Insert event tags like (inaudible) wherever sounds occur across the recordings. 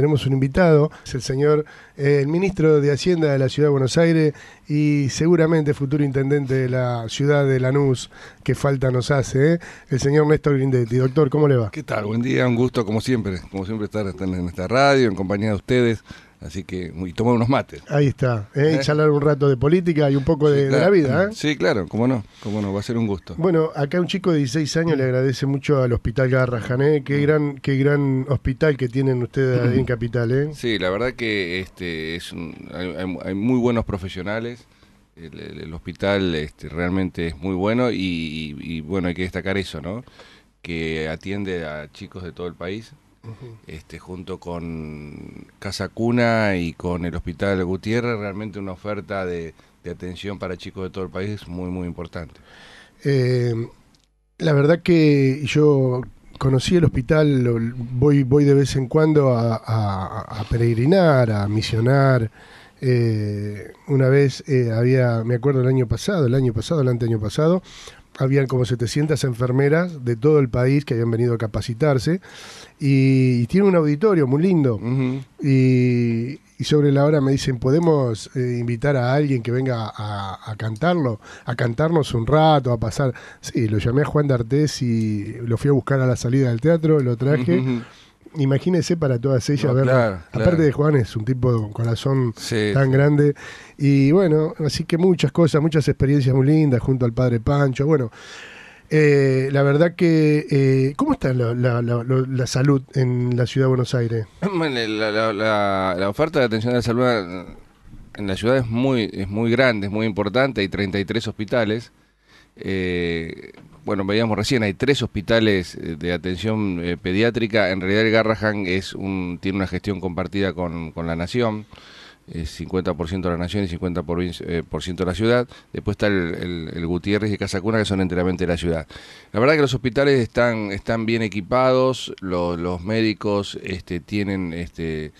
tenemos un invitado, es el señor, eh, el ministro de Hacienda de la Ciudad de Buenos Aires y seguramente futuro intendente de la ciudad de Lanús, que falta nos hace, eh, el señor Néstor Grindetti. Doctor, ¿cómo le va? ¿Qué tal? Buen día, un gusto como siempre, como siempre estar en esta radio, en compañía de ustedes. Así que, y tomar unos mates. Ahí está. ¿eh? ¿Eh? charlar un rato de política y un poco de, la vida. ¿eh? Sí, claro, cómo no, cómo no, va a ser un gusto. Bueno, acá un chico de 16 años le agradece mucho al Hospital Garrajané. ¿eh? Qué, mm. gran, qué gran hospital que tienen ustedes ahí en (clears throat) Capital. ¿eh? Sí, la verdad que este es hay, muy buenos profesionales. El, hospital este, realmente es muy bueno y, y bueno, hay que destacar eso, ¿no? Que atiende a chicos de todo el país este, junto con Casa Cuna y con el Hospital Gutiérrez, realmente una oferta de, atención para chicos de todo el país muy, muy importante. Eh, la verdad que yo conocí el hospital, voy, voy de vez en cuando a, peregrinar, a misionar. Eh, una vez eh, había, me acuerdo el año pasado, el año pasado, el anteaño pasado, habían como 700 enfermeras de todo el país que habían venido a capacitarse y, tiene un auditorio muy lindo. y, sobre la hora me dicen, ¿podemos eh, invitar a alguien que venga a, cantarlo? A cantarnos un rato, a pasar... Sí, lo llamé a Juan D'Artes y lo fui a buscar a la salida del teatro, lo traje imagínese para todas ellas Aparte de Juan es un tipo con corazón tan grande. Y bueno, así que muchas cosas, muchas experiencias muy lindas junto al padre Pancho. Bueno, eh, la verdad que... Eh, ¿Cómo está la, salud en la ciudad de Buenos Aires? (clears throat) la, oferta de atención de salud en la ciudad es muy, es muy grande, es muy importante. Hay 33 hospitales. Eh, bueno, veíamos recién, hay tres hospitales eh, de atención eh, pediátrica. En realidad el Garrahan es un, tiene una gestión compartida con, la Nación. 50% la nación y 50% por, ciento de la ciudad. Después está el, Gutiérrez y Casacuna, que son enteramente de la ciudad. La verdad que los hospitales están, están bien equipados, los médicos este, tienen este,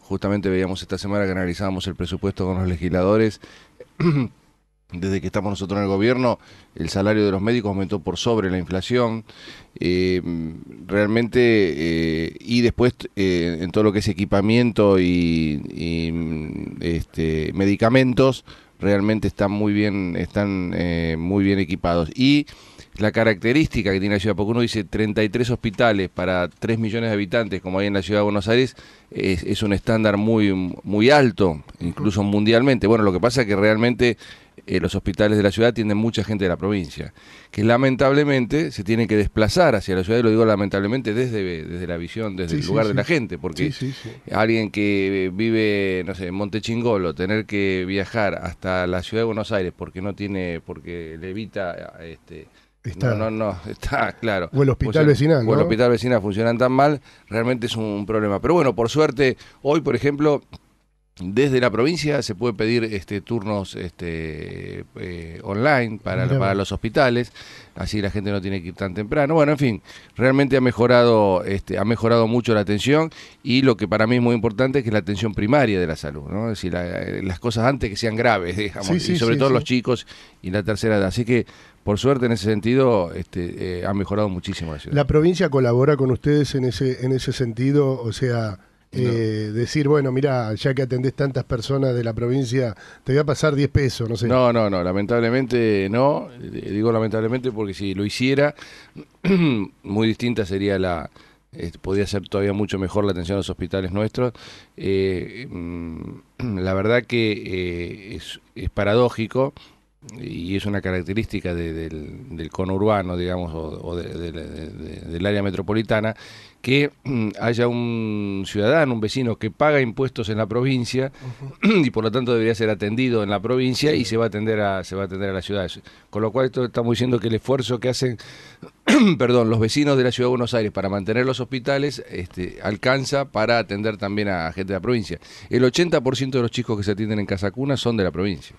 justamente veíamos esta semana que analizábamos el presupuesto con los legisladores, (clears throat) desde que estamos nosotros en el gobierno, el salario de los médicos aumentó por sobre la inflación. Eh, realmente, eh, y después eh, en todo lo que es equipamiento y, este, medicamentos, realmente están muy bien, están muy bien equipados. Y la característica que tiene la ciudad, porque uno dice 33 hospitales para 3 millones de habitantes, como hay en la ciudad de Buenos Aires, es, un estándar muy, muy alto, incluso mundialmente. Bueno, lo que pasa es que realmente eh, los hospitales de la ciudad tienen mucha gente de la provincia, que lamentablemente se tiene que desplazar hacia la ciudad, y lo digo lamentablemente desde, desde la visión, desde el lugar de la gente, porque alguien que vive, no sé, en Montechingolo, tener que viajar hasta la ciudad de Buenos Aires porque no tiene, porque le evita este, Está, no, no, está claro. O el hospital vecinal. ¿no? O el hospital vecinal funcionan tan mal, realmente es un problema. Pero bueno, por suerte, hoy, por ejemplo, desde la provincia se puede pedir este, turnos este, eh, online para, para, los hospitales, así la gente no tiene que ir tan temprano. Bueno, en fin, realmente ha mejorado, este, ha mejorado mucho la atención y lo que para mí es muy importante es que la atención primaria de la salud, ¿no? decir, eh, las cosas antes que sean graves, (laughs) y sobre todo los chicos y la tercera edad. Así que por suerte en ese sentido este, eh, ha mejorado muchísimo la La provincia colabora con ustedes en ese, en ese sentido, o sea eh, decir, bueno, mira, ya que atendés tantas personas de la provincia, te voy a pasar 10 pesos, no sé. No, no, no, lamentablemente no. Eh, digo lamentablemente porque si lo hiciera, (clears throat) muy distinta sería la... Eh, podría ser todavía mucho mejor la atención a los hospitales nuestros. Mm, (clears throat) la verdad que es, paradójico y es una característica del, cono urbano, digamos, o, del área metropolitana, que mm, haya un ciudadano, un vecino que paga impuestos en la provincia y por lo tanto debería ser atendido en la provincia y se va a atender a se va a atender a la ciudad. Con lo cual esto estamos diciendo que el esfuerzo que hacen (clears throat) perdón, los vecinos de la ciudad de Buenos Aires para mantener los hospitales este, alcanza para atender también a gente de la provincia. El 80% de los chicos que se atienden en Casacuna son de la provincia.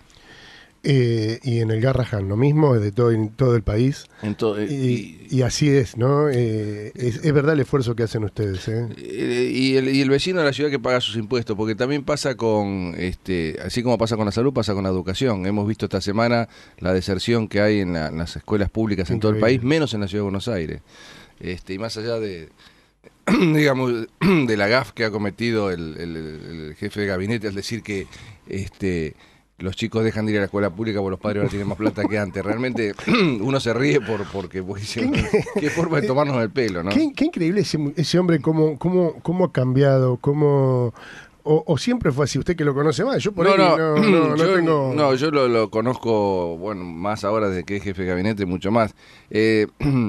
Eh, y en el Garrahan lo mismo, es de todo, en todo el país. Eh, y, así es, ¿no? Eh, es, verdad el esfuerzo que hacen ustedes. Y, el, vecino de la ciudad que paga sus impuestos, porque también pasa con, este, así como pasa con la salud, pasa con la educación. Hemos visto esta semana la deserción que hay en, las escuelas públicas en todo el país, menos en la ciudad de Buenos Aires. Este, y más allá de, (clears throat) digamos, de la gaf que ha cometido el, jefe de gabinete al decir que... Este, los chicos dejan de ir a la escuela pública porque los padres ahora tienen más plata que antes. Realmente (clears throat) uno se ríe por porque pues, (laughs) qué, forma de eh, tomarnos el pelo, ¿no? Qué, increíble ese, hombre, cómo, cómo, cómo ha cambiado, cómo, o, siempre fue así, usted que lo conoce más. Yo por ahí no, no, (clears throat) tengo. No, yo lo, conozco, bueno, más ahora desde que es jefe de gabinete, mucho más. Eh, (clears throat)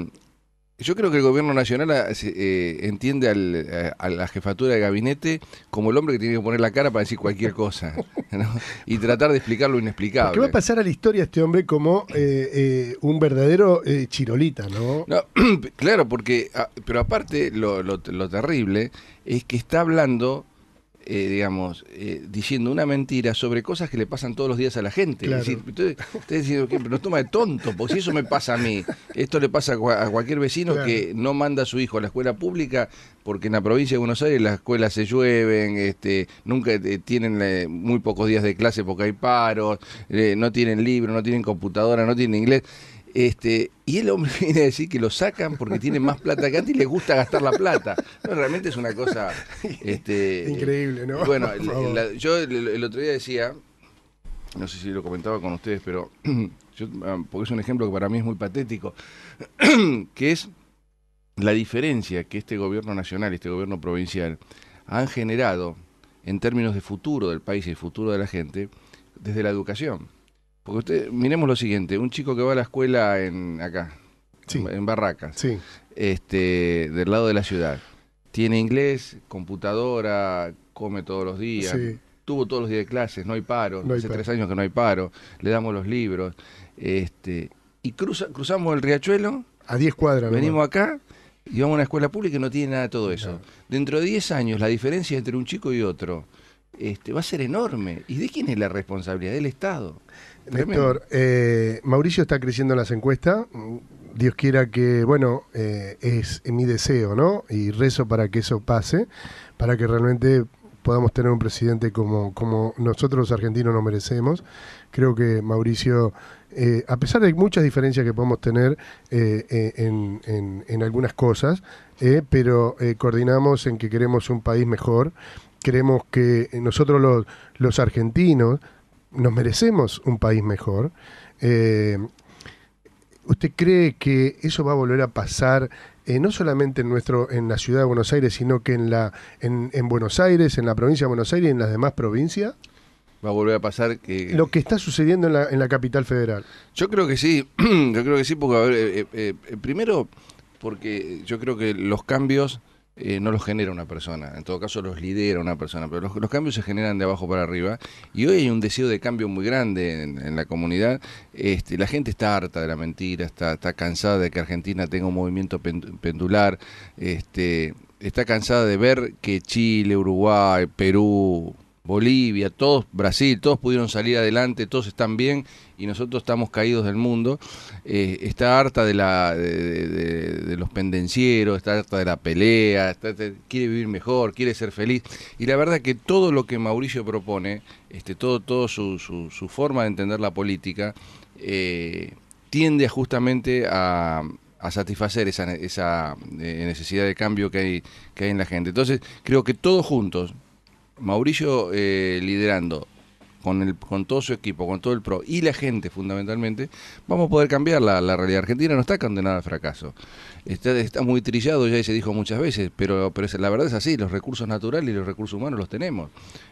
Yo creo que el gobierno nacional ah, eh, entiende eh, a, la jefatura de gabinete como el hombre que tiene que poner la cara para decir cualquier cosa (laughs) y tratar de explicar lo inexplicable. ¿Qué va a pasar a la historia este hombre como eh, un verdadero chirolita, ¿no? (clears throat) claro, porque, ah, pero aparte lo terrible es que está hablando eh, digamos, eh, diciendo una mentira sobre cosas que le pasan todos los días a la gente. Claro. Es que nos toma de tonto, porque si eso me pasa a mí, esto le pasa a, cualquier vecino que no manda a su hijo a la escuela pública, porque en la provincia de Buenos Aires las escuelas se llueven, este, nunca eh, tienen muy pocos días de clase porque hay paros, no tienen libro, no tienen computadora, no tienen inglés. Este, y el hombre (laughs) viene a decir que lo sacan porque tiene más plata que antes y les gusta gastar la plata. realmente es una cosa (laughs) este, increíble, ¿no? Bueno, yo el, otro día decía, no sé si lo comentaba con ustedes, pero (clears throat) yo, ah, porque es un ejemplo que para mí es muy patético, (clears throat) que es la diferencia que este gobierno nacional y este gobierno provincial han generado en términos de futuro del país y futuro de la gente desde la educación. Porque usted, miremos lo siguiente, un chico que va a la escuela en acá, en, Barracas, este, del lado de la ciudad, tiene inglés, computadora, come todos los días, tuvo todos los días de clases, no hay paro, hace tres años que no hay paro, le damos los libros, este, y cruzamos el riachuelo. A 10 cuadras. Venimos acá y vamos a una escuela pública y no tiene nada de todo eso. Dentro de 10 años, la diferencia entre un chico y otro este, va a ser enorme. ¿Y de quién es la responsabilidad? Del Estado. Néstor, eh, Mauricio está creciendo en las encuestas. Dios quiera que, bueno, eh, es mi deseo, ¿no? Y rezo para que eso pase, para que realmente podamos tener un presidente como, como nosotros los argentinos lo merecemos. Creo que Mauricio, eh, a pesar de muchas diferencias que podemos tener en, algunas cosas, pero coordinamos en que queremos un país mejor, queremos que nosotros los, los argentinos nos merecemos un país mejor. Eh, ¿Usted cree que eso va a volver a pasar eh, no solamente en nuestro en la ciudad de Buenos Aires, sino que en la en, Buenos Aires, en la provincia de Buenos Aires y en las demás provincias? Va a volver a pasar que... Lo que está sucediendo en la, capital federal. Yo creo que sí, (clears throat) yo creo que sí, porque eh, primero porque yo creo que los cambios eh, no los genera una persona, en todo caso los lidera una persona, pero los, cambios se generan de abajo para arriba y hoy hay un deseo de cambio muy grande en, la comunidad. Este, la gente está harta de la mentira, está, cansada de que Argentina tenga un movimiento pendular, este, está cansada de ver que Chile, Uruguay, Perú, Bolivia, todos, Brasil, todos pudieron salir adelante, todos están bien y nosotros estamos caídos del mundo. Eh, está harta de, la, de, los pendencieros, está harta de la pelea, quiere vivir mejor, quiere ser feliz. Y la verdad que todo lo que Mauricio propone, este, todo, todo su, forma de entender la política, eh, tiende justamente a, satisfacer esa, eh, necesidad de cambio que hay, que hay en la gente. Entonces, creo que todos juntos, Mauricio eh, liderando con, el, todo su equipo, con todo el PRO y la gente fundamentalmente, vamos a poder cambiar la, realidad. Argentina no está condenada al fracaso. Está, está muy trillado ya se dijo muchas veces, pero, la verdad es así, los recursos naturales y los recursos humanos los tenemos.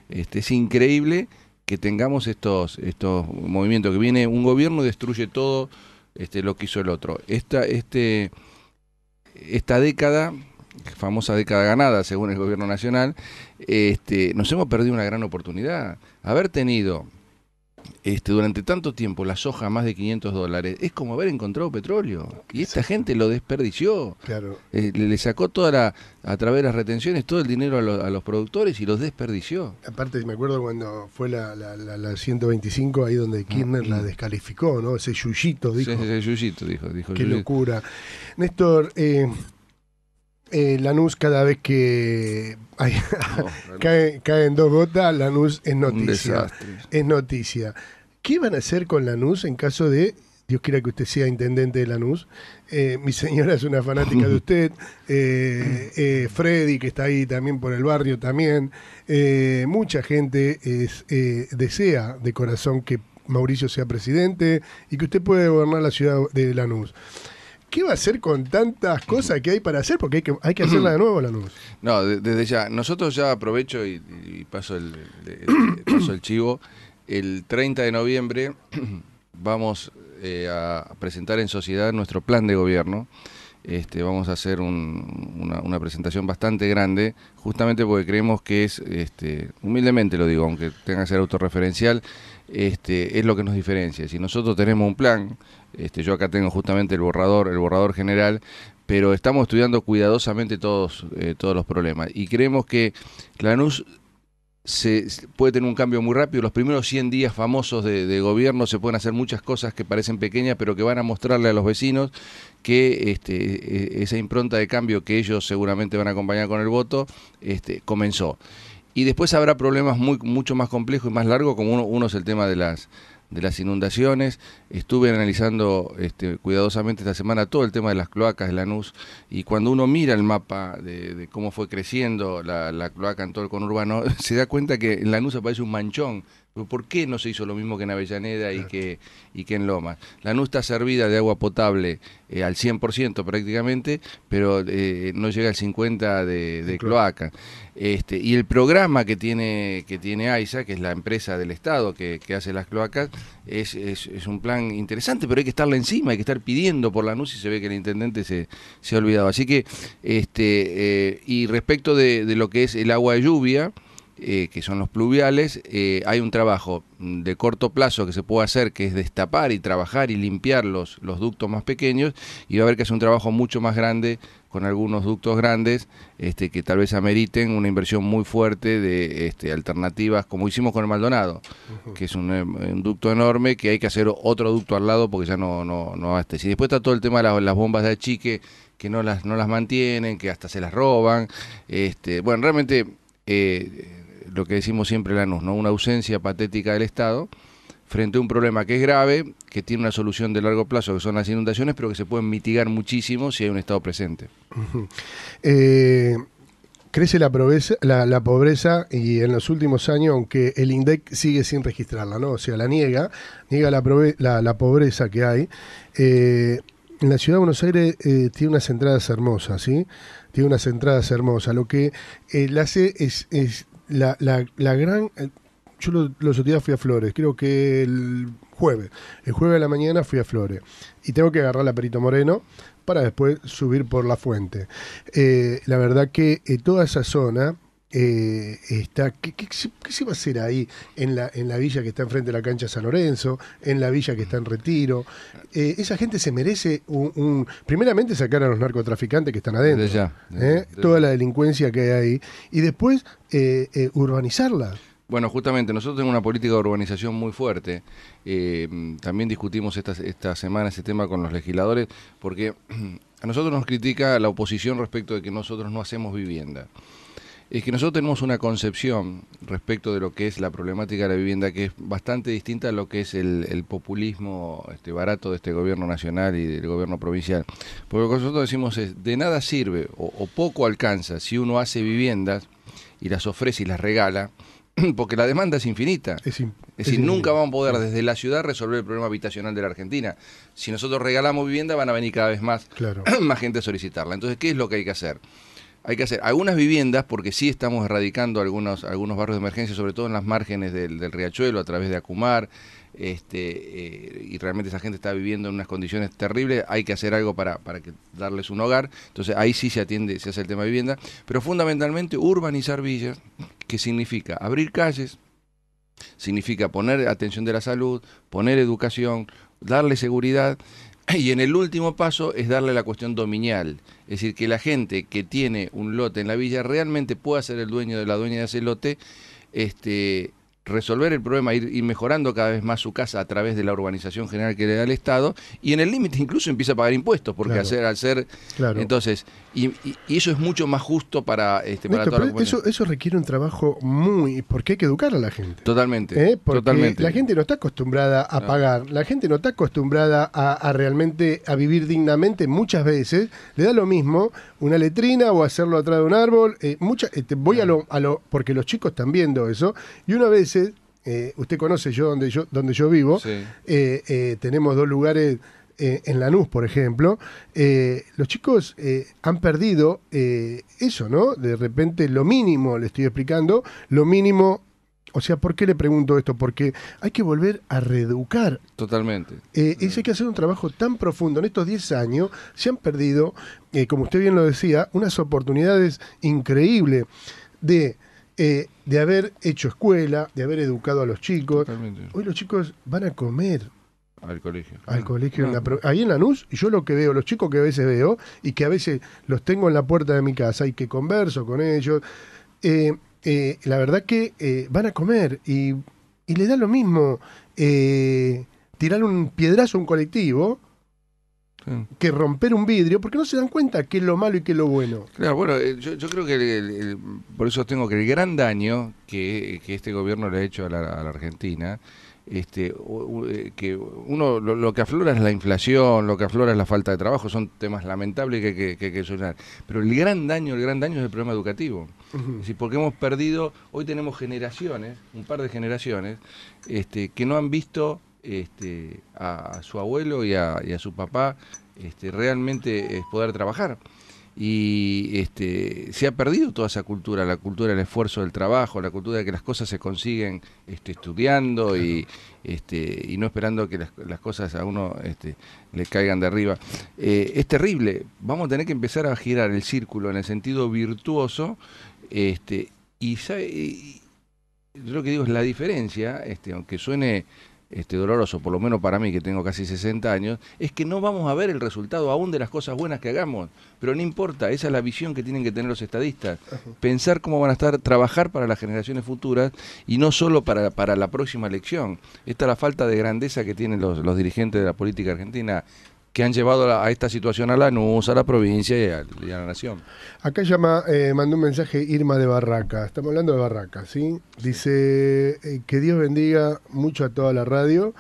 Este, es increíble que tengamos estos, estos movimientos, que viene un gobierno y destruye todo este, lo que hizo el otro. este, esta década, famosa década ganada según el gobierno nacional, este, nos hemos perdido una gran oportunidad. Haber tenido este, durante tanto tiempo la soja a más de 500 dólares es como haber encontrado petróleo. Y esta gente lo desperdició. Claro. Eh, le sacó toda a través de las retenciones todo el dinero a, los productores y los desperdició. Aparte, me acuerdo cuando fue la, 125, ahí donde Kirchner la mm. descalificó, ¿no? Ese yuyito, dijo. Sí, ese yuyito, dijo. Qué locura. Néstor, eh, eh, Lanús cada vez que hay, (laughs) caen, dos gotas, Lanús es noticia. Es noticia. ¿Qué van a hacer con Lanús en caso de, Dios quiera que usted sea intendente de Lanús? Eh, mi señora es una fanática de usted, eh, eh, Freddy que está ahí también por el barrio también, eh, mucha gente desea de corazón que Mauricio sea presidente y que usted pueda gobernar la ciudad de Lanús. ¿qué va a hacer con tantas cosas que hay para hacer? Porque hay que, hacerla de nuevo la luz. No, desde ya. Nosotros ya aprovecho y, paso, el, (coughs) el chivo. El 30 de noviembre (coughs) vamos eh, a presentar en sociedad nuestro plan de gobierno. Este, vamos a hacer una, presentación bastante grande, justamente porque creemos que es, este, humildemente lo digo, aunque tenga que ser autorreferencial, este, es lo que nos diferencia. Si nosotros tenemos un plan, este, yo acá tengo justamente el borrador, el borrador general, pero estamos estudiando cuidadosamente todos, eh, todos los problemas. Y creemos que Lanús se, puede tener un cambio muy rápido. Los primeros 100 días famosos de, gobierno se pueden hacer muchas cosas que parecen pequeñas, pero que van a mostrarle a los vecinos que este, e, e, esa impronta de cambio que ellos seguramente van a acompañar con el voto este, comenzó. Y después habrá problemas muy, mucho más complejos y más largos, como uno es el tema de las de las inundaciones. Estuve analizando este, cuidadosamente esta semana todo el tema de las cloacas de Lanús y cuando uno mira el mapa de, cómo fue creciendo la, la, cloaca en todo el conurbano, (laughs) se da cuenta que en Lanús aparece un manchón ¿Por qué no se hizo lo mismo que en Avellaneda y, que, y que en Lomas? NU está servida de agua potable eh, al 100% prácticamente, pero eh, no llega al 50% de, cloaca. Este, y el programa que tiene, que tiene AISA, que es la empresa del Estado que, hace las cloacas, es, un plan interesante, pero hay que estarle encima, hay que estar pidiendo por la NU y se ve que el intendente se, ha olvidado. Así que, este, eh, y respecto de, de lo que es el agua de lluvia, eh, que son los pluviales, eh, hay un trabajo de corto plazo que se puede hacer, que es destapar y trabajar y limpiar los, ductos más pequeños, y va a haber que hacer un trabajo mucho más grande con algunos ductos grandes, este, que tal vez ameriten una inversión muy fuerte de este, alternativas, como hicimos con el Maldonado, que es eh, un, ducto enorme, que hay que hacer otro ducto al lado porque ya no, no, no Y después está todo el tema de las, bombas de achique, que no las, no las mantienen, que hasta se las roban. Este, bueno, realmente lo que decimos siempre la ¿no? Una ausencia patética del Estado frente a un problema que es grave, que tiene una solución de largo plazo, que son las inundaciones, pero que se pueden mitigar muchísimo si hay un Estado presente. Eh, crece la pobreza, y en los últimos años, aunque el INDEC sigue sin registrarla, ¿no? O sea, la niega, niega la, pobreza que hay. Eh, en la ciudad de Buenos Aires eh, tiene unas entradas hermosas, ¿sí? Tiene unas entradas hermosas. Lo que eh, la hace es la, la, la gran... Eh, yo los lo fui a Flores, creo que el jueves. El jueves de la mañana fui a Flores. Y tengo que agarrar la Perito Moreno para después subir por la fuente. Eh, la verdad que eh, toda esa zona eh, está, ¿qué, se va a hacer ahí en la, en la villa que está enfrente de la cancha San Lorenzo, en la villa que está en Retiro? Eh, esa gente se merece un, Primeramente sacar a los narcotraficantes que están adentro, eh? toda la delincuencia que hay ahí, y después urbanizarla. Bueno, justamente nosotros tenemos una política de urbanización muy fuerte. también discutimos esta, esta semana ese tema con los legisladores, porque (clears throat) a nosotros nos critica la oposición respecto de que nosotros no hacemos vivienda es que nosotros tenemos una concepción respecto de lo que es la problemática de la vivienda que es bastante distinta a lo que es el, populismo este, barato de este gobierno nacional y del gobierno provincial. Porque lo que nosotros decimos es, de nada sirve o, poco alcanza si uno hace viviendas y las ofrece y las regala, (clears throat) porque la demanda es infinita. Es, decir, nunca van a poder desde la ciudad resolver el problema habitacional de la Argentina. Si nosotros regalamos vivienda, van a venir cada vez más, (clears throat) más gente a solicitarla. Entonces, ¿qué es lo que hay que hacer? hay que hacer algunas viviendas, porque sí estamos erradicando algunos, algunos barrios de emergencia, sobre todo en las márgenes del, del riachuelo, a través de Acumar, este, eh, y realmente esa gente está viviendo en unas condiciones terribles, hay que hacer algo para, para que, darles un hogar, entonces ahí sí se atiende, se hace el tema de vivienda, pero fundamentalmente urbanizar villas, que significa abrir calles, significa poner atención de la salud, poner educación, darle seguridad, (clears throat) Y en el último paso es darle la cuestión dominial, es decir, que la gente que tiene un lote en la villa realmente pueda ser el dueño de la dueña de ese lote, este, resolver el problema, ir, mejorando cada vez más su casa a través de la urbanización general que le da el Estado, y en el límite incluso empieza a pagar impuestos, porque hacer, al ser... Entonces, y, eso es mucho más justo para, este, para toda la eso, eso requiere un trabajo muy... porque hay que educar a la gente. Totalmente. ¿Eh? totalmente. la gente no está acostumbrada a ah. pagar, la gente no está acostumbrada a, realmente a vivir dignamente muchas veces, le da lo mismo una letrina o hacerlo atrás de un árbol, eh, este, voy a, lo, a lo... porque los chicos están viendo eso, y una vez eh, usted conoce yo donde yo, donde yo vivo, eh, eh, tenemos dos lugares en Lanús, por ejemplo, los chicos han perdido eso, ¿no? De repente lo mínimo, le estoy explicando, lo mínimo o sea, ¿por qué le pregunto esto? Porque hay que volver a reeducar. Totalmente. Eh, hay que hacer un trabajo tan profundo. En estos 10 años se han perdido, como usted bien lo decía, unas oportunidades increíbles de eh, de haber hecho escuela, de haber educado a los chicos. Hoy los chicos van a comer. Al colegio. Al colegio. ahí en la, luz, yo lo que veo, los chicos que a veces veo y que a veces los tengo en la puerta de mi casa y que converso con ellos, eh, eh, la verdad que van a comer y, y les da lo mismo tirar un piedrazo a un colectivo que romper un vidrio, porque no se dan cuenta qué es lo malo y qué es lo bueno. Claro, bueno, eh, yo, creo que por eso tengo que el gran daño que, este gobierno le ha hecho a la, Argentina, este, eh, que uno lo, que aflora es la inflación, lo que aflora es la falta de trabajo, son temas lamentables que hay que, solucionar. Pero el gran daño, el gran daño es el problema educativo. porque hemos perdido, hoy tenemos generaciones, un par de generaciones, este, que no han visto este, a, su abuelo y a, su papá este, realmente es poder trabajar. Y este, se ha perdido toda esa cultura, la cultura del esfuerzo del trabajo, la cultura de que las cosas se consiguen estudiando y, no esperando que las, cosas a uno le caigan de arriba. Eh, es terrible, vamos a tener que empezar a girar el círculo en el sentido virtuoso y, yo lo que digo es la diferencia, aunque suene este, doloroso, por lo menos para mí que tengo casi 60 años, es que no vamos a ver el resultado aún de las cosas buenas que hagamos. Pero no importa, esa es la visión que tienen que tener los estadistas. Pensar cómo van a estar, trabajar para las generaciones futuras y no solo para, la próxima elección. Esta es la falta de grandeza que tienen los, los dirigentes de la política argentina que han llevado a, esta situación a Lanús, a la provincia y a, la nación. Acá llama, eh, mandó un mensaje Irma de Barraca, estamos hablando de Barraca, ¿sí? Dice, eh, que Dios bendiga mucho a toda la radio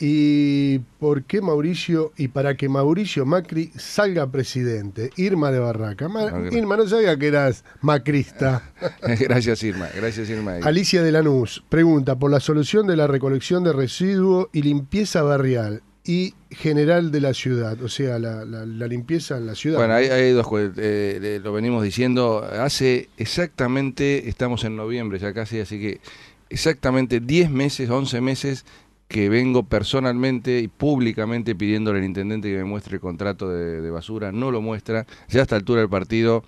y por qué Mauricio y para que Mauricio Macri salga presidente. Irma de Barraca. Ah, Irma, no sabía que eras macrista. (laughs) gracias, Irma. Gracias, Irma. Alicia de Lanús pregunta por la solución de la recolección de residuos y limpieza barrial y general de la ciudad, o sea, la, limpieza en la ciudad. Bueno, ahí eh, eh, lo venimos diciendo, hace exactamente, estamos en noviembre ya casi, así que exactamente 10 meses, 11 meses que vengo personalmente y públicamente pidiéndole al intendente que me muestre el contrato de, basura, no lo muestra, ya a esta altura del partido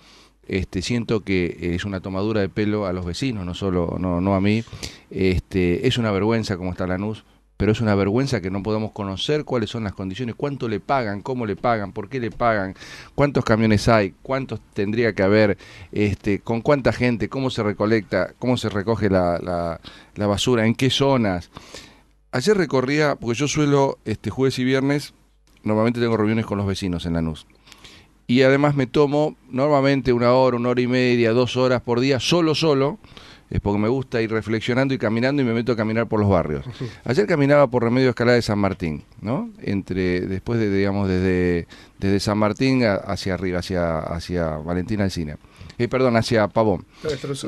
este, siento que es una tomadura de pelo a los vecinos, no solo, no, a mí. Este, es una vergüenza como está la Lanús pero es una vergüenza que no podamos conocer cuáles son las condiciones, cuánto le pagan, cómo le pagan, por qué le pagan, cuántos camiones hay, cuántos tendría que haber, este, con cuánta gente, cómo se recolecta, cómo se recoge la, basura, en qué zonas. Ayer recorría, porque yo suelo este jueves y viernes, normalmente tengo reuniones con los vecinos en la Lanús. Y además me tomo normalmente una hora, una hora y media, dos horas por día, solo, solo, es porque me gusta ir reflexionando y caminando y me meto a caminar por los barrios. Ayer caminaba por Remedio Escalada de San Martín, ¿no? Entre, después de, digamos, desde, desde San Martín hacia arriba, hacia, hacia Valentina Cine. Eh, perdón, hacia Pavón.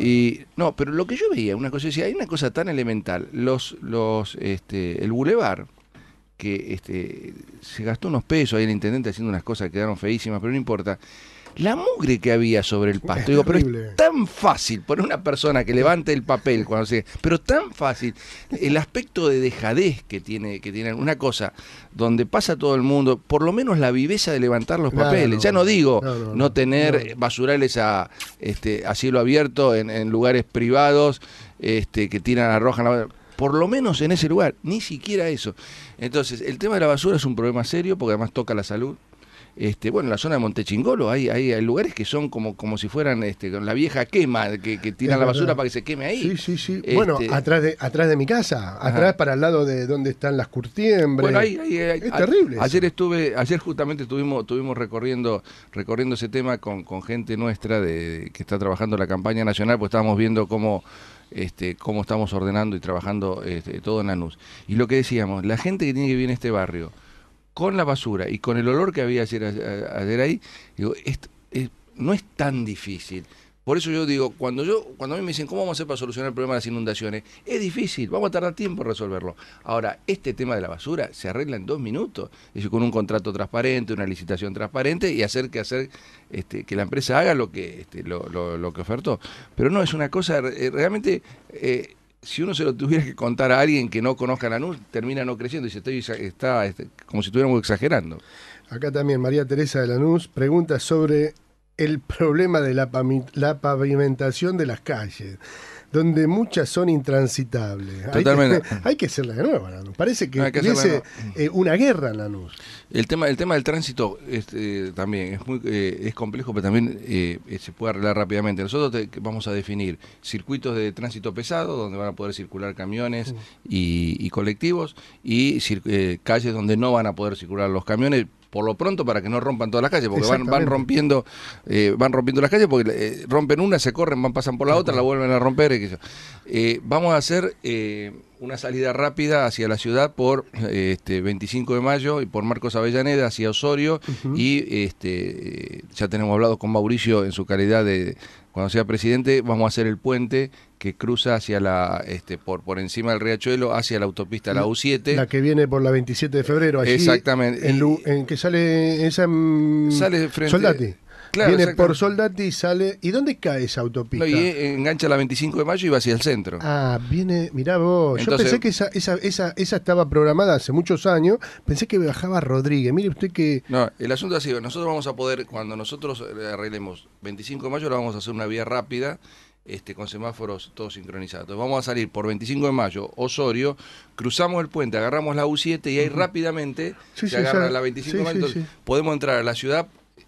Y, no, pero lo que yo veía, una cosa, decía, hay una cosa tan elemental, los, los, este, el bulevar, que este, se gastó unos pesos ahí el intendente haciendo unas cosas que quedaron feísimas, pero no importa la mugre que había sobre el pasto. Digo, pero es tan fácil por una persona que levante el papel cuando se. Pero tan fácil. El aspecto de dejadez que tiene, que tiene una cosa donde pasa todo el mundo, por lo menos la viveza de levantar los papeles. ya no digo no, tener basurales a, este, a cielo abierto en, lugares privados este, que tiran, arrojan la por lo menos en ese lugar, ni siquiera eso. Entonces, el tema de la basura es un problema serio porque además toca la salud, este, bueno, en la zona de Montechingolo hay, hay, hay lugares que son como, si fueran este, la vieja quema, que, tiran la basura para que se queme ahí. Sí, sí, sí. Este, bueno, atrás de, atrás de mi casa, atrás para el lado de donde están las curtiembres. Bueno, ahí, es terrible. Ayer estuve, ayer justamente estuvimos, recorriendo, ese tema con, gente nuestra de, que está trabajando la campaña nacional, pues estábamos viendo cómo este, estamos ordenando y trabajando todo en luz. Y lo que decíamos, la gente que tiene que vivir en este barrio, con la basura y con el olor que había ayer, ahí, no es tan difícil. Por eso yo digo, cuando yo, cuando a mí me dicen cómo vamos a hacer para solucionar el problema de las inundaciones, es difícil, vamos a tardar tiempo en resolverlo. Ahora, este tema de la basura se arregla en dos minutos, es con un contrato transparente, una licitación transparente y hacer que hacer este, que la empresa haga lo que este, lo, lo, que ofertó. Pero no es una cosa realmente eh, si uno se lo tuviera que contar a alguien que no conozca Lanús, termina no creciendo y se está, este, como si estuviéramos exagerando. Acá también María Teresa de Lanús pregunta sobre el problema de la pavimentación de las calles donde muchas son intransitables. Totalmente. Hay que, (laughs) hay que hacerla de nuevo, Parece que, eh, una guerra en luz. El tema, el tema del tránsito este, también es muy eh, es complejo, pero también eh, se puede arreglar rápidamente. Nosotros vamos a definir circuitos de tránsito pesado, donde van a poder circular camiones y, colectivos, y calles donde no van a poder circular los camiones por lo pronto para que no rompan todas las calles, porque van, van rompiendo eh, van rompiendo las calles, porque eh, rompen una, se corren, van pasan por la otra, la vuelven a romper. Eh, vamos a hacer una salida rápida hacia la ciudad por este, 25 de mayo y por Marcos Avellaneda hacia Osorio y este, ya tenemos hablado con Mauricio en su calidad de, cuando sea presidente vamos a hacer el puente que cruza hacia la este por por encima del riachuelo hacia la autopista la U7 la que viene por la 27 de febrero exactamente en, en que sale esa mm, sale frente Soldati Viene por Soldati y sale. ¿Y dónde cae esa autopista? y eh, engancha la 25 de mayo y va hacia el centro. Ah, viene. Mirá vos. Yo pensé que esa, esa, estaba programada hace muchos años. Pensé que bajaba Rodríguez. Mire usted que. No, el asunto ha sido: nosotros vamos a poder, cuando nosotros eh, arreglemos 25 de mayo, la vamos a hacer una vía rápida este, con semáforos todos sincronizados. Entonces vamos a salir por 25 de mayo, Osorio, cruzamos el puente, agarramos la U7 y ahí rápidamente se agarra la 25 de mayo. Podemos entrar a la ciudad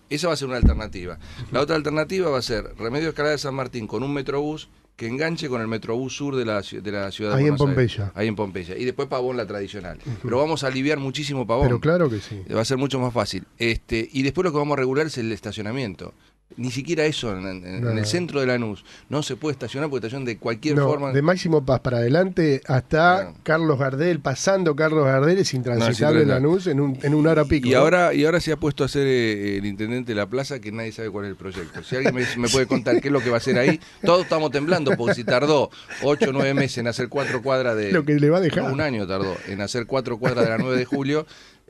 esa va a ser una alternativa. La otra alternativa va a ser Remedio Escalada de San Martín con un metrobús que enganche con el Metrobús Sur de la, de la ciudad Ahí en Pompeya. Ahí en Pompeya. Y después Pavón, la tradicional. Pero vamos a aliviar muchísimo Pavón. Pero claro que sí. Va a ser mucho más fácil. Este, y después lo que vamos a regular es el estacionamiento. Ni siquiera eso, en, el centro de Lanús. No se puede estacionar porque estación de cualquier forma. De Máximo Paz para adelante hasta Carlos Gardel, pasando Carlos Gardel, es intransitable la Lanús en, un, en hora pico. Y, ahora, y ahora se ha puesto a hacer eh, el intendente de la plaza que nadie sabe cuál es el proyecto. Si alguien me, puede contar qué es lo que va a hacer ahí, todos estamos temblando porque si tardó ocho o 9 meses en hacer cuatro cuadras de. Lo que le va a dejar. Un año tardó en hacer cuatro cuadras de la 9 de julio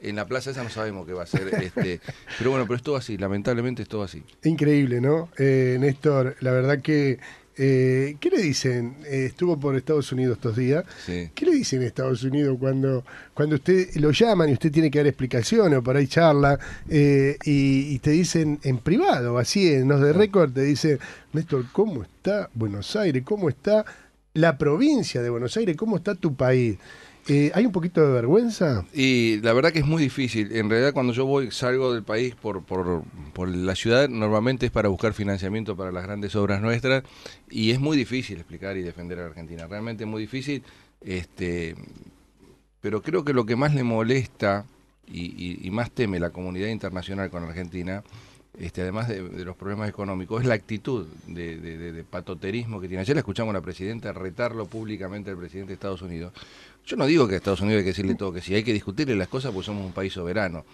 en la plaza esa no sabemos qué va a ser. Este, pero bueno, pero es todo así, lamentablemente es todo así. Increíble, ¿no? Eh, Néstor, la verdad que... Eh, ¿Qué le dicen? Eh, estuvo por Estados Unidos estos días. ¿Qué le dicen Estados Unidos cuando, cuando usted lo llaman y usted tiene que dar explicaciones o por ahí charla eh, y, y, te dicen en privado, así en los de récord, te dicen, Néstor, ¿cómo está Buenos Aires? ¿Cómo está la provincia de Buenos Aires? ¿Cómo está tu país? Eh, ¿Hay un poquito de vergüenza? Y la verdad que es muy difícil. En realidad cuando yo voy, salgo del país por, por, por, la ciudad, normalmente es para buscar financiamiento para las grandes obras nuestras y es muy difícil explicar y defender a la Argentina. Realmente es muy difícil. Este, pero creo que lo que más le molesta y, más teme la comunidad internacional con Argentina, este, además de, los problemas económicos, es la actitud de, de patoterismo que tiene. Ayer la escuchamos a la presidenta retarlo públicamente al presidente de Estados Unidos yo no digo que a Estados Unidos hay que decirle todo que sí, hay que discutirle las cosas porque somos un país soberano.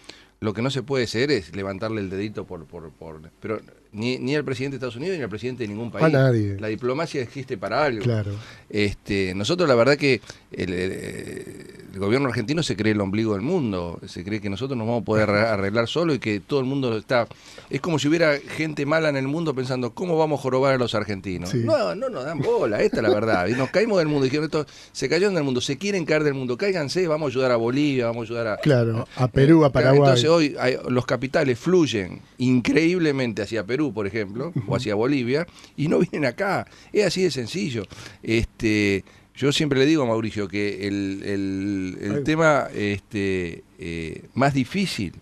Lo que no se puede hacer es levantarle el dedito por... por, por pero ni, al presidente de Estados Unidos ni al presidente de ningún país. nadie. La diplomacia existe para algo. Claro. Este, nosotros, la verdad, que el, gobierno argentino se cree el ombligo del mundo. Se cree que nosotros nos vamos a poder arreglar solo y que todo el mundo está. Es como si hubiera gente mala en el mundo pensando, ¿cómo vamos a jorobar a los argentinos? No, No, no nos dan bola. Esta es la verdad. Y nos caímos del mundo. Dijeron, esto, se cayeron del mundo. Se quieren caer del mundo. Cáiganse, vamos a ayudar a Bolivia, vamos a ayudar a. Claro, a eh, Perú, a Paraguay. Entonces, hoy los capitales fluyen increíblemente hacia Perú por ejemplo, o hacia Bolivia, y no vienen acá. Es así de sencillo. Este, yo siempre le digo a Mauricio que el, el, tema este, eh, más difícil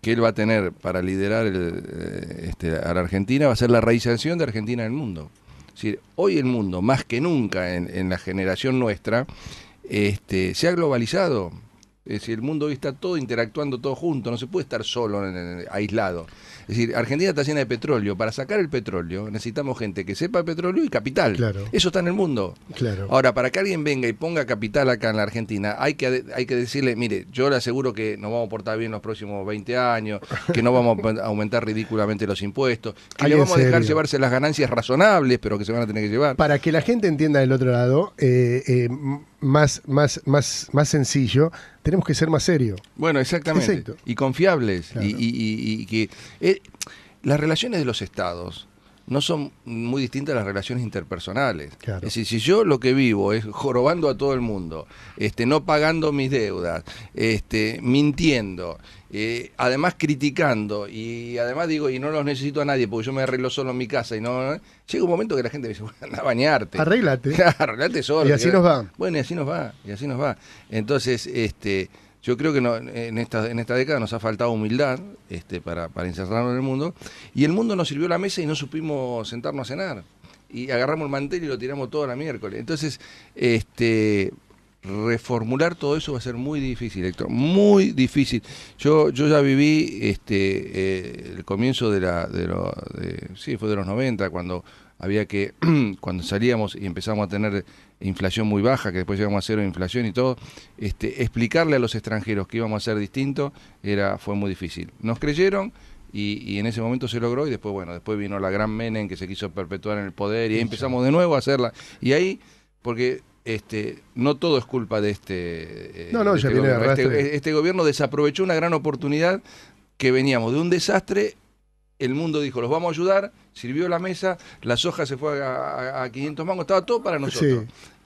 que él va a tener para liderar eh, este, a la Argentina va a ser la realización de Argentina en el mundo. Es decir, hoy el mundo, más que nunca en, en la generación nuestra, este, se ha globalizado. Es decir, el mundo hoy está todo interactuando, todo junto, no se puede estar solo, aislado. Es decir, Argentina está llena de petróleo. Para sacar el petróleo necesitamos gente que sepa petróleo y capital. Claro. Eso está en el mundo. Claro. Ahora, para que alguien venga y ponga capital acá en la Argentina, hay que, hay que decirle, mire, yo le aseguro que nos vamos a portar bien los próximos 20 años, que no vamos a aumentar ridículamente los impuestos, que le vamos a dejar llevarse las ganancias razonables, pero que se van a tener que llevar. Para que la gente entienda del otro lado, eh, eh, más, más, más, más sencillo, tenemos que ser más serios. Bueno, exactamente. Y confiables. Y, que eh, las relaciones de los estados no son muy distintas las relaciones interpersonales. Es decir, si yo lo que vivo es jorobando a todo el mundo, este, no pagando mis deudas, este, mintiendo, eh, además criticando, y además digo, y no los necesito a nadie porque yo me arreglo solo en mi casa, y no. Llega un momento que la gente me dice, (laughs) anda a bañarte. Arréglate. (laughs) Arréglate solo. Y así nos va. Bueno, y así nos va, y así nos va. Entonces, este yo creo que en, esta, en esta década nos ha faltado humildad este, para, para encerrarnos en el mundo. Y el mundo nos sirvió la mesa y no supimos sentarnos a cenar. Y agarramos el mantel y lo tiramos todo la miércoles. Entonces, este, reformular todo eso va a ser muy difícil, Héctor, muy difícil. Yo, yo ya viví este, eh, el comienzo de la, fue de los 90, cuando había que, (clears throat) cuando salíamos y empezamos a tener inflación muy baja, que después llegamos a cero inflación y todo, este, explicarle a los extranjeros que íbamos a ser distintos era, fue muy difícil. Nos creyeron y, en ese momento se logró y después, bueno, después vino la gran Menem que se quiso perpetuar en el poder y ahí empezamos de nuevo a hacerla. Y ahí, porque este, no todo es culpa de este, eh, este gobierno. este gobierno desaprovechó una gran oportunidad que veníamos de un desastre el mundo dijo, los vamos a ayudar, sirvió la mesa, la soja se fue a, 500 mangos, estaba todo para nosotros.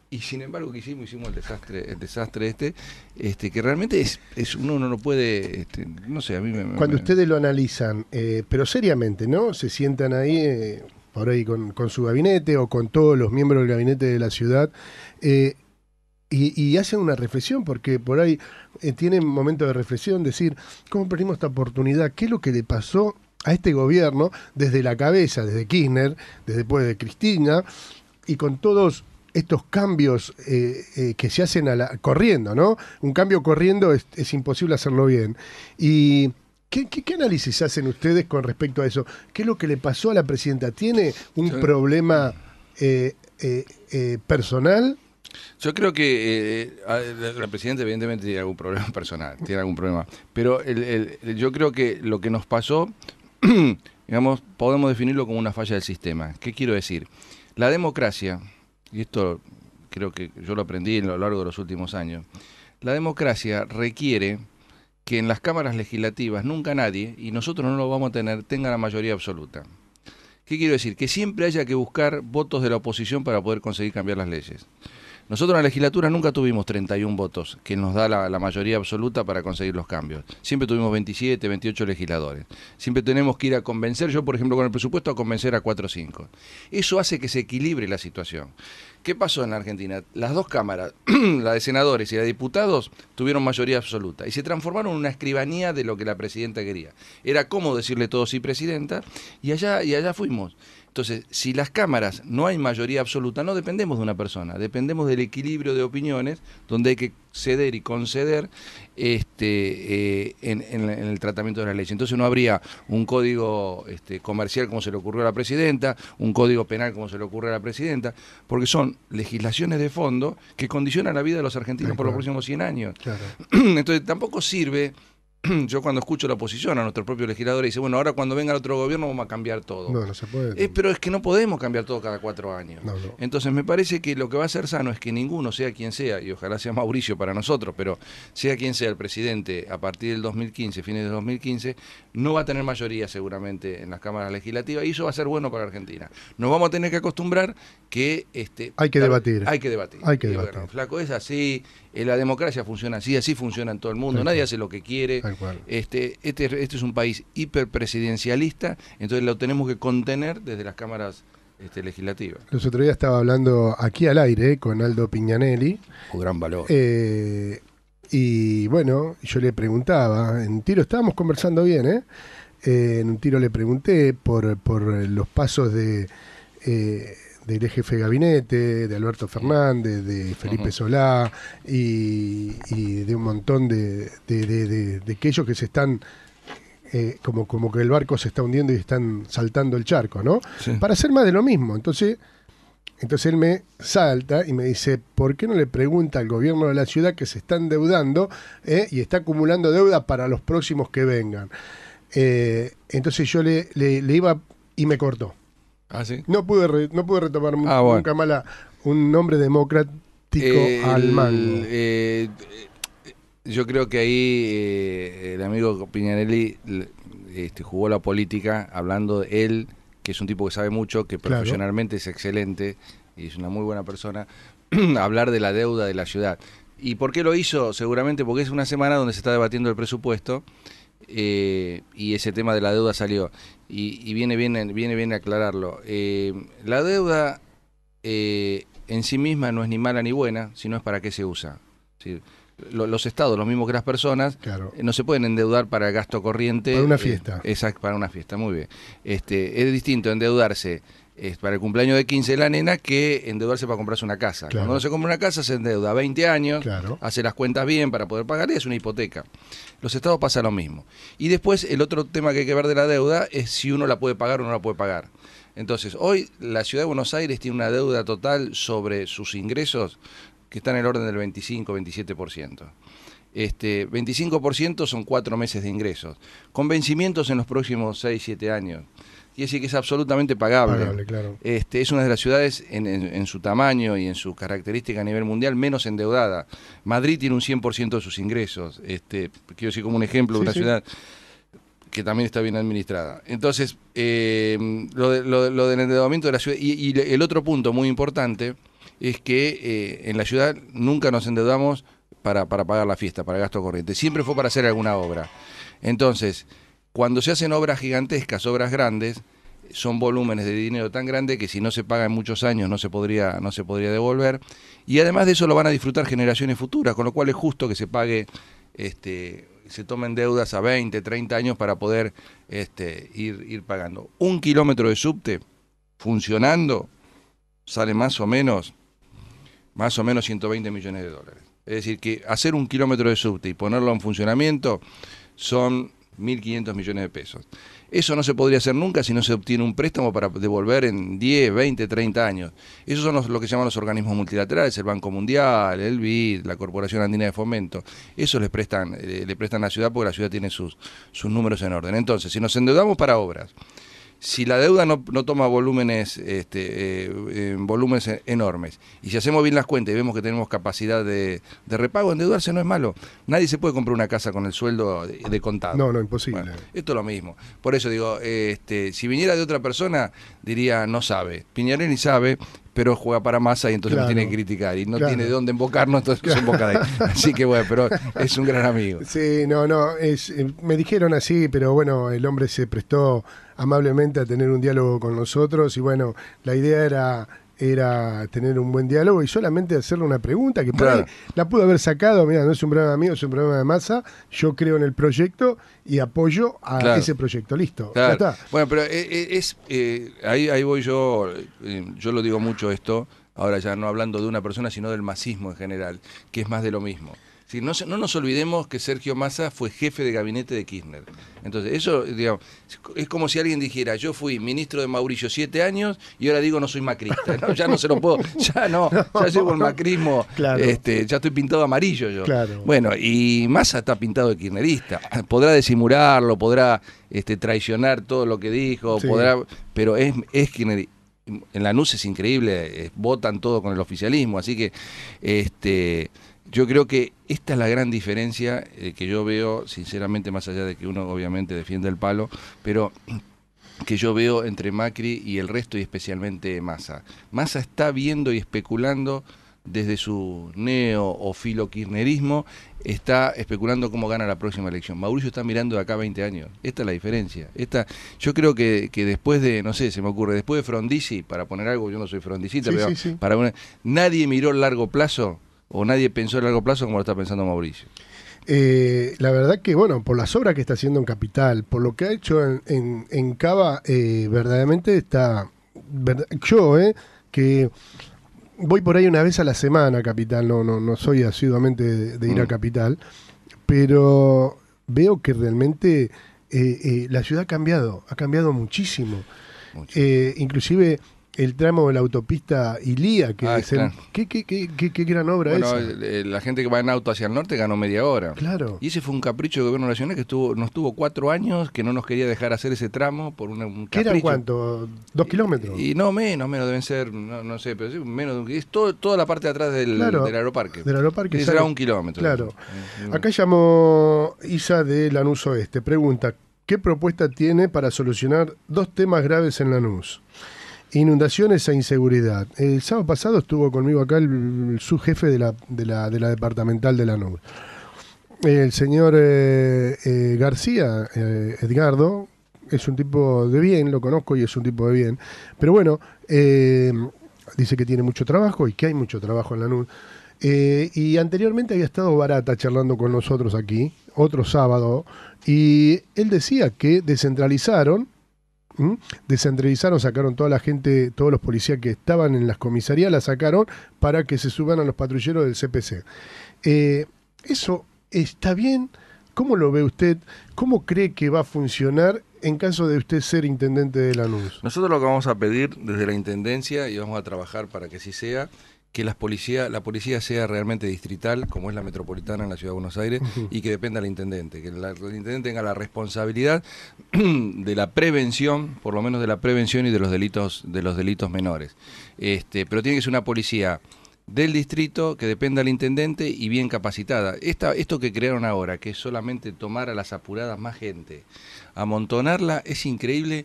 Y sin embargo, ¿qué hicimos? Hicimos el desastre, el desastre este, este que realmente es, es uno, no puede, este, no sé, a mí me... Cuando ustedes lo analizan, eh, pero seriamente, ¿no? Se sientan ahí, eh, por ahí con, su gabinete o con todos los miembros del gabinete de la ciudad, eh, y, y, hacen una reflexión, porque por ahí tienen momentos de reflexión, decir, ¿cómo perdimos esta oportunidad? ¿Qué es lo que le pasó? a este gobierno desde la cabeza, desde Kirchner, desde después de Cristina, y con todos estos cambios eh, eh, que se hacen a la, corriendo, ¿no? Un cambio corriendo es, imposible hacerlo bien. Y ¿Qué, análisis hacen ustedes con respecto a eso? ¿Qué es lo que le pasó a la presidenta? ¿Tiene un problema eh, personal? Yo creo que la presidenta evidentemente tiene algún problema (laughs) personal, tiene algún problema. Pero yo creo que lo que nos pasó (clears throat) digamos, podemos definirlo como una falla del sistema. ¿Qué quiero decir? La democracia, y esto creo que yo lo aprendí a lo largo de los últimos años, la democracia requiere que en las cámaras legislativas nunca nadie, y nosotros no lo vamos a tener, tenga la mayoría absoluta. ¿Qué quiero decir? Que siempre haya que buscar votos de la oposición para poder conseguir cambiar las leyes. Nosotros en la legislatura nunca tuvimos 31 votos, que nos da la, mayoría absoluta para conseguir los cambios. Siempre tuvimos 27, 28 legisladores. Siempre tenemos que ir a convencer, yo por ejemplo con el presupuesto, a convencer a 4 o 5. Eso hace que se equilibre la situación. ¿Qué pasó en la Argentina? Las dos cámaras, (clears throat) la de senadores y la de diputados, tuvieron mayoría absoluta y se transformaron en una escribanía de lo que la presidenta quería. Era cómo decirle todo sí, presidenta, y allá, y allá fuimos. Entonces, si las cámaras no hay mayoría absoluta, no dependemos de una persona, dependemos del equilibrio de opiniones, donde hay que ceder y conceder este, eh, en, el tratamiento de las leyes. Entonces no habría un código este, comercial como se le ocurrió a la presidenta, un código penal como se le ocurrió a la presidenta, porque son legislaciones de fondo que condicionan la vida de los argentinos por los próximos 100 años. (clears throat) Entonces tampoco sirve (clears throat) yo cuando escucho la oposición a propio propio legislador dice, bueno, ahora cuando venga el otro gobierno vamos a cambiar todo. No, no se puede. Eh, pero es que no podemos cambiar todo cada cuatro años. No, no. Entonces me parece que lo que va a ser sano es que ninguno, sea quien sea, y ojalá sea Mauricio para nosotros, pero sea quien sea el presidente a partir del 2015, fines de 2015, no va a tener mayoría seguramente en las cámaras legislativas y eso va a ser bueno para Argentina. Nos vamos a tener que acostumbrar que... Este, hay que debatir. Hay que debatir. Hay que debatir. flaco, es así, eh, la democracia funciona así, así funciona en todo el mundo, nadie hace lo que quiere. Este, este, este es un país hiperpresidencialista, entonces lo tenemos que contener desde las cámaras legislativas. legislativas Los otro día estaba hablando aquí al aire eh, con Aldo Piñanelli. Un gran valor. Eh, y bueno, yo le preguntaba, en tiro estábamos conversando bien, en un tiro le pregunté por, los pasos de del jefe de gabinete, de Alberto Fernández, de Felipe Solá y, de un montón de, aquellos que se están eh, como, como que el barco se está hundiendo y están saltando el charco, ¿no? Para hacer más de lo mismo. Entonces, entonces él me salta y me dice, ¿por qué no le pregunta al gobierno de la ciudad que se están endeudando eh, y está acumulando deuda para los próximos que vengan? Eh, entonces yo le, le iba y me cortó. ¿Ah, no pude, no pude retomar ah, nunca más un nombre democrático al eh, yo creo que ahí eh, el amigo Piñanelli este, jugó la política hablando de él, que es un tipo que sabe mucho, que profesionalmente es excelente y es una muy buena persona, (clears throat) hablar de la deuda de la ciudad. ¿Y por qué lo hizo? Seguramente porque es una semana donde se está debatiendo el presupuesto eh, y ese tema de la deuda salió y, viene, bien, viene aclararlo. Eh, la deuda eh, en sí misma no es ni mala ni buena, sino es para qué se usa. los estados, los mismos que las personas, eh, no se pueden endeudar para el gasto corriente. Para una fiesta. exacto, para una fiesta, muy bien. Este, es distinto endeudarse para el cumpleaños de 15 de la nena que endeudarse para comprarse una casa. Cuando uno se compra una casa se endeuda 20 años, hace las cuentas bien para poder pagar y es una hipoteca. Los estados pasa lo mismo. Y después el otro tema que hay que ver de la deuda es si uno la puede pagar o no la puede pagar. Entonces, hoy la ciudad de Buenos Aires tiene una deuda total sobre sus ingresos que está en el orden del 25-27%. Este, 25% son cuatro meses de ingresos, con vencimientos en los próximos 6-7 años. Quiere decir que es absolutamente pagable. pagable claro. este, es una de las ciudades en, su tamaño y en su característica a nivel mundial menos endeudada. Madrid tiene un 100% de sus ingresos. Este, quiero decir como un ejemplo, de una ciudad que también está bien administrada. Entonces, eh, lo, del endeudamiento de la ciudad. Y, el otro punto muy importante es que eh, en la ciudad nunca nos endeudamos para, para pagar la fiesta, para gasto corriente. Siempre fue para hacer alguna obra. Entonces, cuando se hacen obras gigantescas, obras grandes, son volúmenes de dinero tan grandes que si no se paga en muchos años no se podría no se podría devolver y además de eso lo van a disfrutar generaciones futuras, con lo cual es justo que se pague este se tomen deudas a 20, 30 años para poder este, ir, ir pagando. Un kilómetro de subte funcionando sale más o menos más o menos 120 millones de dólares. Es decir, que hacer un kilómetro de subte y ponerlo en funcionamiento son 1.500 millones de pesos. Eso no se podría hacer nunca si no se obtiene un préstamo para devolver en 10, 20, 30 años. Esos son lo que llaman los organismos multilaterales, el Banco Mundial, el BID, la Corporación Andina de Fomento. Eso les prestan, eh, le prestan a la ciudad porque la ciudad tiene sus, sus números en orden. Entonces, si nos endeudamos para obras, si la deuda no, toma volúmenes, este, eh, volúmenes e-, enormes, y si hacemos bien las cuentas y vemos que tenemos capacidad de, de, repago, endeudarse no es malo. Nadie se puede comprar una casa con el sueldo de, contado. No, no, imposible. esto es lo mismo. Por eso digo, este, si viniera de otra persona, diría, no sabe. Piñarelli sabe, pero juega para masa y entonces claro, tiene que criticar. Y no tiene de dónde embocarnos, entonces se emboca de ahí. (laughs) Así que bueno, pero es un gran amigo. Sí, no, no, eh, me dijeron así, pero bueno, el hombre se prestó amablemente a tener un diálogo con nosotros y bueno, la idea era era tener un buen diálogo y solamente hacerle una pregunta que la pudo haber sacado, mira, no es un problema mío, es un problema de masa, yo creo en el proyecto y apoyo a ese proyecto, listo. Está. Bueno, pero eh, eh, es, eh, ahí, ahí voy yo, yo lo digo mucho esto, ahora ya no hablando de una persona, sino del masismo en general, que es más de lo mismo. Si no, nos olvidemos que Sergio Massa fue jefe de gabinete de Kirchner. Entonces, eso, digamos, es como si alguien dijera, yo fui ministro de Mauricio siete años y ahora digo no soy macrista. Ya no se lo puedo, (laughs) ya no, ya llevo el macrismo, este, ya estoy pintado amarillo yo. Bueno, y Massa está pintado de kirchnerista. Podrá disimularlo, podrá este, traicionar todo lo que dijo, podrá, pero es, es kirchnerista en la NUS es increíble, eh, votan todo con el oficialismo, así que este yo creo que esta es la gran diferencia eh, que yo veo, sinceramente, más allá de que uno obviamente defiende el palo, pero que yo veo entre Macri y el resto y especialmente Massa. Massa está viendo y especulando desde su neo o filo kirchnerismo, está especulando cómo gana la próxima elección. Mauricio está mirando de acá 20 años. Esta es la diferencia. Esta, yo creo que, después de, no sé, se me ocurre, después de Frondizi, para poner algo, yo no soy frondicita, pero Para nadie miró el largo plazo o nadie pensó a largo plazo como lo está pensando Mauricio. Eh, la verdad que, bueno, por las obras que está haciendo en Capital, por lo que ha hecho en, Cava, eh, verdaderamente está... yo, eh, que voy por ahí una vez a la semana a Capital, no, no, soy asiduamente de, ir a mm. Capital, pero veo que realmente la ciudad ha cambiado, ha cambiado muchísimo. muchísimo. inclusive el tramo de la autopista Ilía, que ah, es el, qué, qué, ¿qué, gran obra es esa? La gente que va en auto hacia el norte ganó media hora. Claro. Y ese fue un capricho del gobierno nacional que estuvo, nos tuvo cuatro años, que no nos quería dejar hacer ese tramo por un capricho. ¿Qué era cuánto? ¿Dos kilómetros? Y, no, menos, menos, deben ser, no, sé, pero sí, menos es todo, toda la parte de atrás del, del aeroparque. Del será un kilómetro. Claro. Eh, eh. Acá llamó Isa de Lanús Oeste. Pregunta, ¿qué propuesta tiene para solucionar dos temas graves en Lanús? Inundaciones e inseguridad. El sábado pasado estuvo conmigo acá el, subjefe de la, de la, departamental de la nube. El señor eh, eh, García eh, Edgardo es un tipo de bien, lo conozco y es un tipo de bien. Pero bueno, dice que tiene mucho trabajo y que hay mucho trabajo en la nube. y anteriormente había estado Barata charlando con nosotros aquí, otro sábado, y él decía que descentralizaron descentralizaron, sacaron toda la gente, todos los policías que estaban en las comisarías, la sacaron para que se suban a los patrulleros del CPC. Eh, eso está bien. ¿Cómo lo ve usted? ¿Cómo cree que va a funcionar en caso de usted ser intendente de la luz Nosotros lo que vamos a pedir desde la intendencia y vamos a trabajar para que así sea, que la policía sea realmente distrital, como es la metropolitana en la Ciudad de Buenos Aires, y que dependa al intendente, que el intendente tenga la responsabilidad (clears throat) de la prevención, por lo menos de la prevención y de los delitos, de los delitos menores. Este, pero tiene que ser una policía del distrito que dependa al intendente y bien capacitada. esto que crearon ahora, que es solamente tomar a las apuradas más gente, amontonarla, es increíble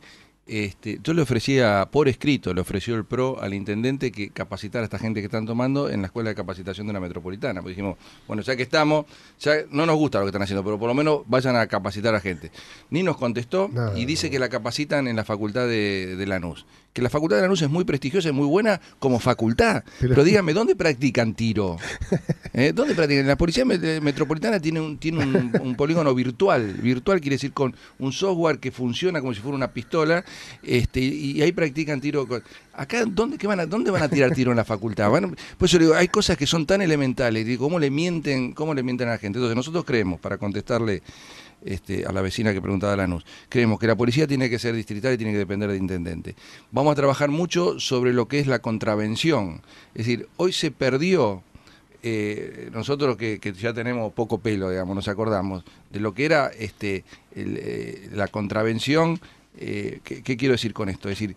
este, yo le ofrecía por escrito, le ofreció el PRO al intendente que capacitar a esta gente que están tomando en la escuela de capacitación de la metropolitana. ...pues dijimos, bueno, ya que estamos, ya no nos gusta lo que están haciendo, pero por lo menos vayan a capacitar a gente. Ni nos contestó y dice que la capacitan en la facultad de, Lanús. Que la facultad de Lanús es muy prestigiosa, y muy buena como facultad. Pero, pero dígame, ¿dónde practican tiro? ¿Eh? ¿Dónde practican? La policía eh, metropolitana tiene un, tiene un polígono virtual. Virtual quiere decir con un software que funciona como si fuera una pistola este, y ahí practican tiro. Acá, ¿dónde, van a, ¿dónde van a tirar tiro en la facultad? Bueno, pues yo digo, hay cosas que son tan elementales, cómo le mienten, cómo le mienten a la gente. Entonces, nosotros creemos, para contestarle este, a la vecina que preguntaba a Lanús. Creemos que la policía tiene que ser distrital y tiene que depender de intendente. Vamos a trabajar mucho sobre lo que es la contravención. Es decir, hoy se perdió, eh, nosotros que, ya tenemos poco pelo, digamos, nos acordamos, de lo que era este, eh, la contravención eh, ¿qué, quiero decir con esto? Es decir,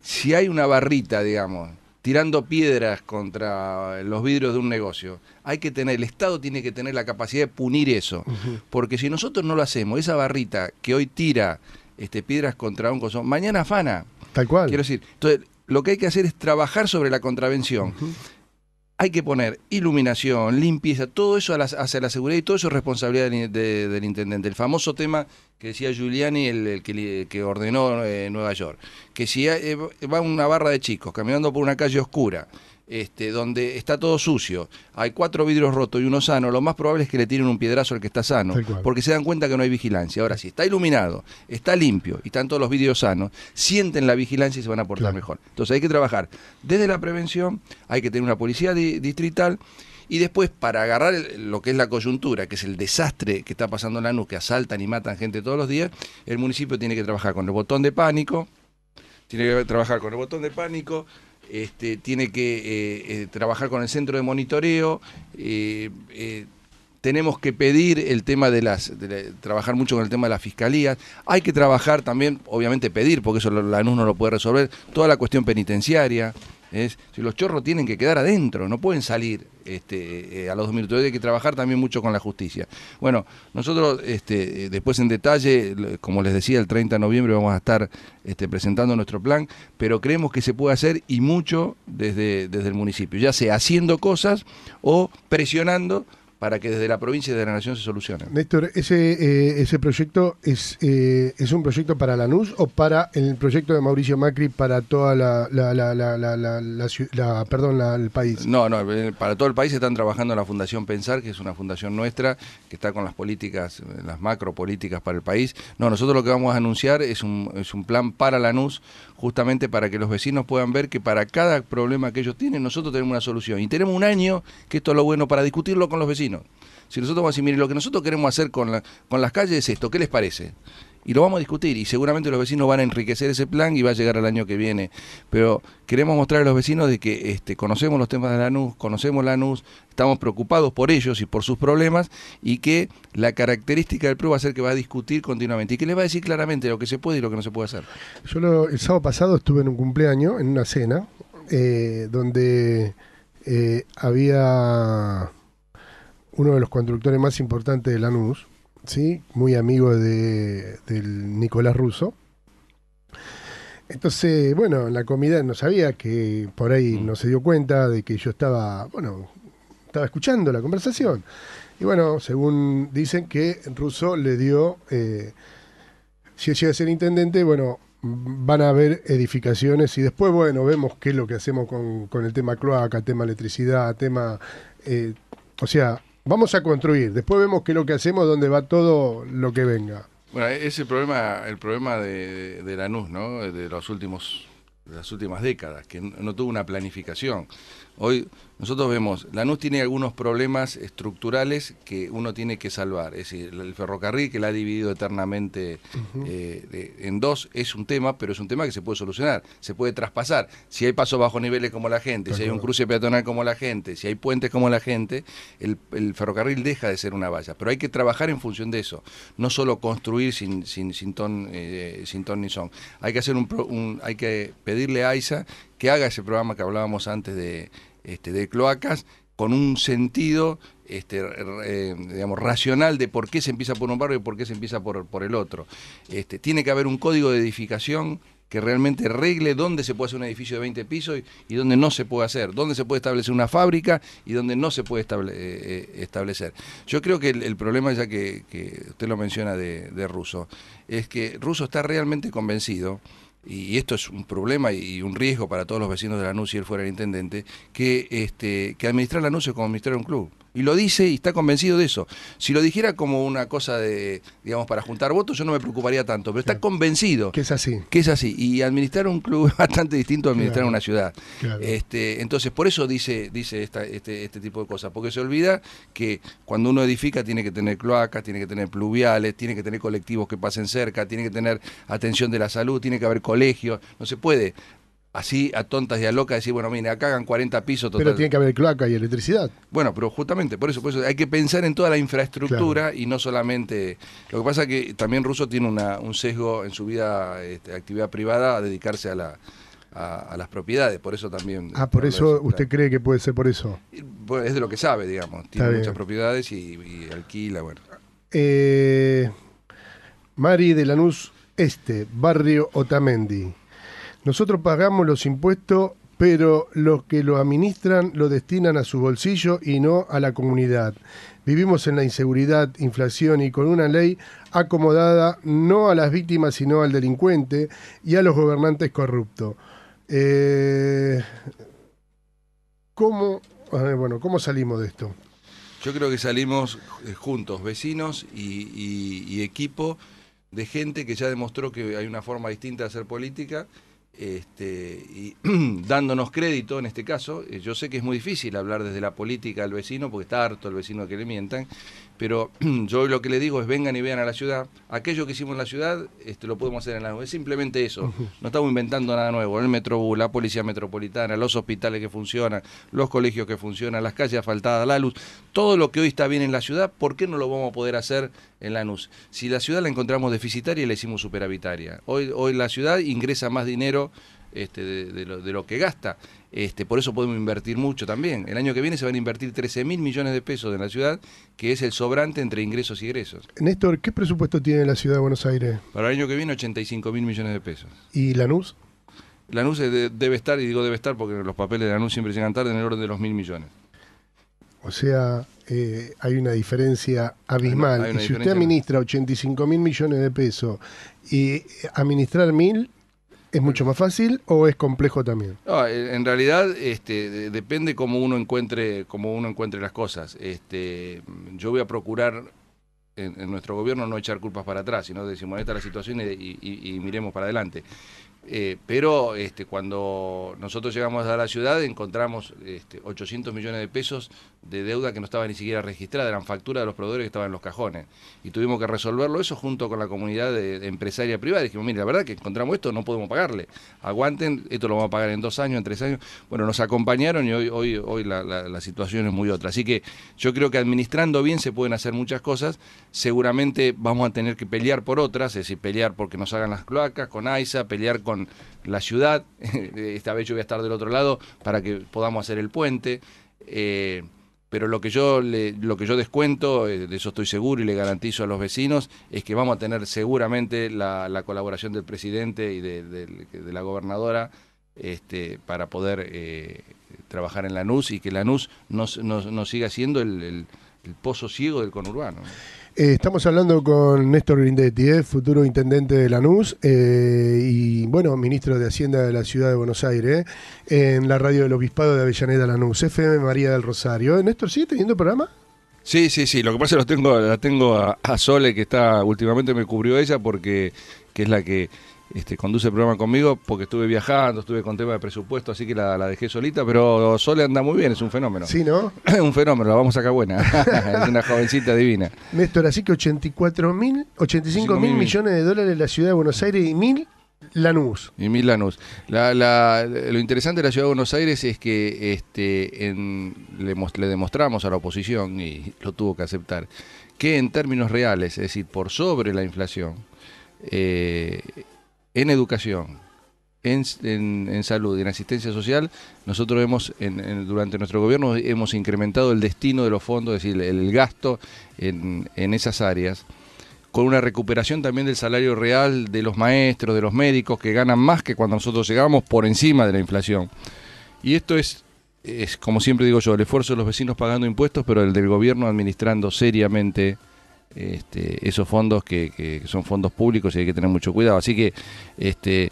si hay una barrita, digamos, tirando piedras contra los vidrios de un negocio, hay que tener, el Estado tiene que tener la capacidad de punir eso. Porque si nosotros no lo hacemos, esa barrita que hoy tira este, piedras contra un coso, mañana afana. Tal cual. Quiero decir, entonces, lo que hay que hacer es trabajar sobre la contravención hay que poner iluminación, limpieza, todo eso hacia la seguridad y todo eso es responsabilidad del, intendente. El famoso tema que decía Giuliani, el, que, ordenó eh, Nueva York, que si eh, va una barra de chicos caminando por una calle oscura este, donde está todo sucio, hay cuatro vidrios rotos y uno sano, lo más probable es que le tiren un piedrazo al que está sano, porque se dan cuenta que no hay vigilancia. Ahora, si está iluminado, está limpio y están todos los vidrios sanos, sienten la vigilancia y se van a portar mejor. Entonces hay que trabajar desde la prevención, hay que tener una policía distrital. Y después, para agarrar lo que es la coyuntura, que es el desastre que está pasando en la nuca que asaltan y matan gente todos los días, el municipio tiene que trabajar con el botón de pánico, tiene que trabajar con el botón de pánico, este, tiene que eh, eh, trabajar con el centro de monitoreo. Eh, tenemos que pedir el tema de las, trabajar mucho con el tema de las fiscalías. Hay que trabajar también, obviamente pedir, porque eso la NUS no lo puede resolver, toda la cuestión penitenciaria. Es, si los chorros tienen que quedar adentro, no pueden salir este, eh, a los minutos, hay que trabajar también mucho con la justicia. Bueno, nosotros este, eh, después en detalle, como les decía, el 30 de noviembre vamos a estar este, presentando nuestro plan, pero creemos que se puede hacer y mucho desde, desde el municipio, ya sea haciendo cosas o presionando para que desde la provincia y de la nación se solucione. Néstor, ¿ese, eh, ese proyecto es, eh, es un proyecto para la NUS o para el proyecto de Mauricio Macri para toda la, la, perdón, el país? No, no, eh, para todo el país están trabajando la Fundación Pensar, que es una fundación nuestra, que está con las políticas, las macro políticas para el país. No, nosotros lo que vamos a anunciar es un, es un plan para la NUS, justamente para que los vecinos puedan ver que para cada problema que ellos tienen, nosotros tenemos una solución. Y tenemos un año, que esto es lo bueno, para discutirlo con los vecinos. Si nosotros vamos a decir, mire, lo que nosotros queremos hacer con, las calles es esto, ¿qué les parece? y lo vamos a discutir y seguramente los vecinos van a enriquecer ese plan y va a llegar al año que viene. Pero queremos mostrar a los vecinos de que este, conocemos los temas de Lanús, conocemos Lanús, estamos preocupados por ellos y por sus problemas y que la característica del PRU va a ser que va a discutir continuamente y que les va a decir claramente lo que se puede y lo que no se puede hacer. Yo el sábado pasado estuve en un cumpleaños, en una cena, eh, donde eh, había uno de los constructores más importantes de Lanús, ¿sí? muy amigo del Nicolás Russo. Entonces, bueno, la comida no sabía que por ahí mm. no se dio cuenta de que yo estaba, bueno, estaba escuchando la conversación. Y bueno, según dicen que Russo le dio, eh, si llega a ser intendente, bueno, van a haber edificaciones y después, bueno, vemos qué es lo que hacemos con, el tema cloaca, tema electricidad, tema... Eh, o sea, vamos a construir, después vemos qué es lo que hacemos, dónde va todo lo que venga. Bueno, es el problema, el problema de, de Lanús, ¿no? De los últimos de las últimas décadas, que no tuvo una planificación. Hoy nosotros vemos, Lanús tiene algunos problemas estructurales que uno tiene que salvar. Es decir, el ferrocarril que la ha dividido eternamente eh, en dos es un tema, pero es un tema que se puede solucionar, se puede traspasar. Si hay pasos bajo niveles como la gente, si hay un cruce peatonal como la gente, si hay puentes como la gente, el, ferrocarril deja de ser una valla. Pero hay que trabajar en función de eso, no solo construir sin, sin, sin, ton, eh, sin ni son. Hay que, hacer un, hay que pedirle a AISA que haga ese programa que hablábamos antes de, este, de cloacas con un sentido este, digamos, racional de por qué se empieza por un barrio y por qué se empieza por, por el otro. Este, tiene que haber un código de edificación que realmente regle dónde se puede hacer un edificio de 20 pisos y, dónde no se puede hacer, dónde se puede establecer una fábrica y dónde no se puede eh, eh, establecer. Yo creo que el, problema, ya que, usted lo menciona de, de Russo, es que Russo está realmente convencido y esto es un problema y un riesgo para todos los vecinos de la si él fuera el intendente, que, este, que administrar Lanús es como administrar un club. Y lo dice y está convencido de eso. Si lo dijera como una cosa de, digamos, para juntar votos, yo no me preocuparía tanto, pero está convencido. Que es así. Que es así. Y administrar un club (laughs) es bastante distinto a administrar una ciudad. Este, entonces, por eso dice, dice este, este tipo de cosas, porque se olvida que cuando uno edifica tiene que tener cloacas, tiene que tener pluviales, tiene que tener colectivos que pasen cerca, tiene que tener atención de la salud, tiene que haber colegios, no se puede así a tontas y a locas decir, bueno, mire, acá hagan 40 pisos total. Pero tiene que haber cloaca y electricidad. Bueno, pero justamente por eso, por hay que pensar en toda la infraestructura y no solamente... Lo que pasa es que también Russo tiene un sesgo en su vida, este, actividad privada, a dedicarse a A, las propiedades, por eso también. Ah, por eso usted cree que puede ser por eso. Pues, es de lo que sabe, digamos. Tiene muchas propiedades y, alquila, bueno. Eh, Mari de Lanús Este, barrio Otamendi. Nosotros pagamos los impuestos, pero los que lo administran lo destinan a su bolsillo y no a la comunidad. Vivimos en la inseguridad, inflación y con una ley acomodada no a las víctimas, sino al delincuente y a los gobernantes corruptos. Eh, ¿cómo, bueno, ¿Cómo salimos de esto? Yo creo que salimos eh, juntos, vecinos y equipo de gente que ya demostró que hay una forma distinta de hacer política este, y (clears throat) dándonos crédito en este caso. Eh, yo sé que es muy difícil hablar desde la política al vecino porque está harto el vecino que le mientan, pero (clears throat) yo lo que le digo es vengan y vean a la ciudad. Aquello que hicimos en la ciudad este, lo podemos hacer en la Es simplemente eso. No estamos inventando nada nuevo. El Metrobús, la Policía Metropolitana, los hospitales que funcionan, los colegios que funcionan, las calles asfaltadas, la luz. Todo lo que hoy está bien en la ciudad, ¿por qué no lo vamos a poder hacer en la Lanús? Si la ciudad la encontramos deficitaria, la hicimos superavitaria Hoy, hoy la ciudad ingresa más dinero este, de, lo, que gasta. Este, por eso podemos invertir mucho también. El año que viene se van a invertir 13 mil millones de pesos en la ciudad, que es el sobrante entre ingresos y egresos. Néstor, ¿qué presupuesto tiene la ciudad de Buenos Aires? Para el año que viene 85 mil millones de pesos. ¿Y Lanús? Lanús debe estar, y digo debe estar porque los papeles de Lanús siempre llegan tarde, en el orden de los mil millones. O sea, eh, hay una diferencia abismal. si usted administra 85 mil millones de pesos y administrar mil ¿Es mucho más fácil o es complejo también? No, eh, en realidad este, depende cómo uno encuentre, cómo uno encuentre las cosas. Este, yo voy a procurar en, nuestro gobierno no echar culpas para atrás, sino decir, bueno, esta es la situación y, miremos para adelante. Eh, pero este, cuando nosotros llegamos a la ciudad encontramos este, 800 millones de pesos de deuda que no estaba ni siquiera registrada, eran facturas de los proveedores que estaban en los cajones. Y tuvimos que resolverlo eso junto con la comunidad de, empresaria privada. dijimos, mire, la verdad que encontramos esto, no podemos pagarle. Aguanten, esto lo vamos a pagar en dos años, en tres años. Bueno, nos acompañaron y hoy, hoy, hoy la, situación es muy otra. Así que yo creo que administrando bien se pueden hacer muchas cosas. Seguramente vamos a tener que pelear por otras, es decir, pelear porque nos hagan las cloacas, con AISA, pelear con la ciudad. (laughs) Esta vez yo voy a estar del otro lado para que podamos hacer el puente. Eh, pero lo que yo lo que yo descuento, eh, de eso estoy seguro y le garantizo a los vecinos, es que vamos a tener seguramente la, colaboración del presidente y de, la gobernadora este, para poder eh, trabajar en la NUS y que la no, no, siga siendo el pozo ciego del conurbano. Eh, estamos hablando con Néstor Grindetti, eh, futuro intendente de Lanús eh, y, bueno, ministro de Hacienda de la Ciudad de Buenos Aires, en la radio del Obispado de Avellaneda Lanús, FM María del Rosario. Néstor, ¿sigue teniendo programa? Sí, sí, sí. Lo que pasa es que la tengo a, a Sole, que está últimamente me cubrió ella porque es la que este, conduce el programa conmigo porque estuve viajando, estuve con tema de presupuesto, así que la, dejé solita, pero Sole anda muy bien, es un fenómeno. Sí, ¿no? Es (clears throat) un fenómeno, la vamos a sacar buena. (laughs) es una jovencita divina. Néstor, así que 84 mil, 85 mil millones de dólares en la ciudad de Buenos Aires y mil Lanús. Y mil Lanús. lo interesante de la ciudad de Buenos Aires es que este, le, le demostramos a la oposición, y lo tuvo que aceptar, que en términos reales, es decir, por sobre la inflación, eh, en educación, en, salud y en asistencia social, nosotros hemos, durante nuestro gobierno, hemos incrementado el destino de los fondos, es decir, el, gasto en, esas áreas, con una recuperación también del salario real de los maestros, de los médicos, que ganan más que cuando nosotros llegamos por encima de la inflación. Y esto es, es como siempre digo yo, el esfuerzo de los vecinos pagando impuestos, pero el del gobierno administrando seriamente este, esos fondos que, son fondos públicos y hay que tener mucho cuidado. Así que, este,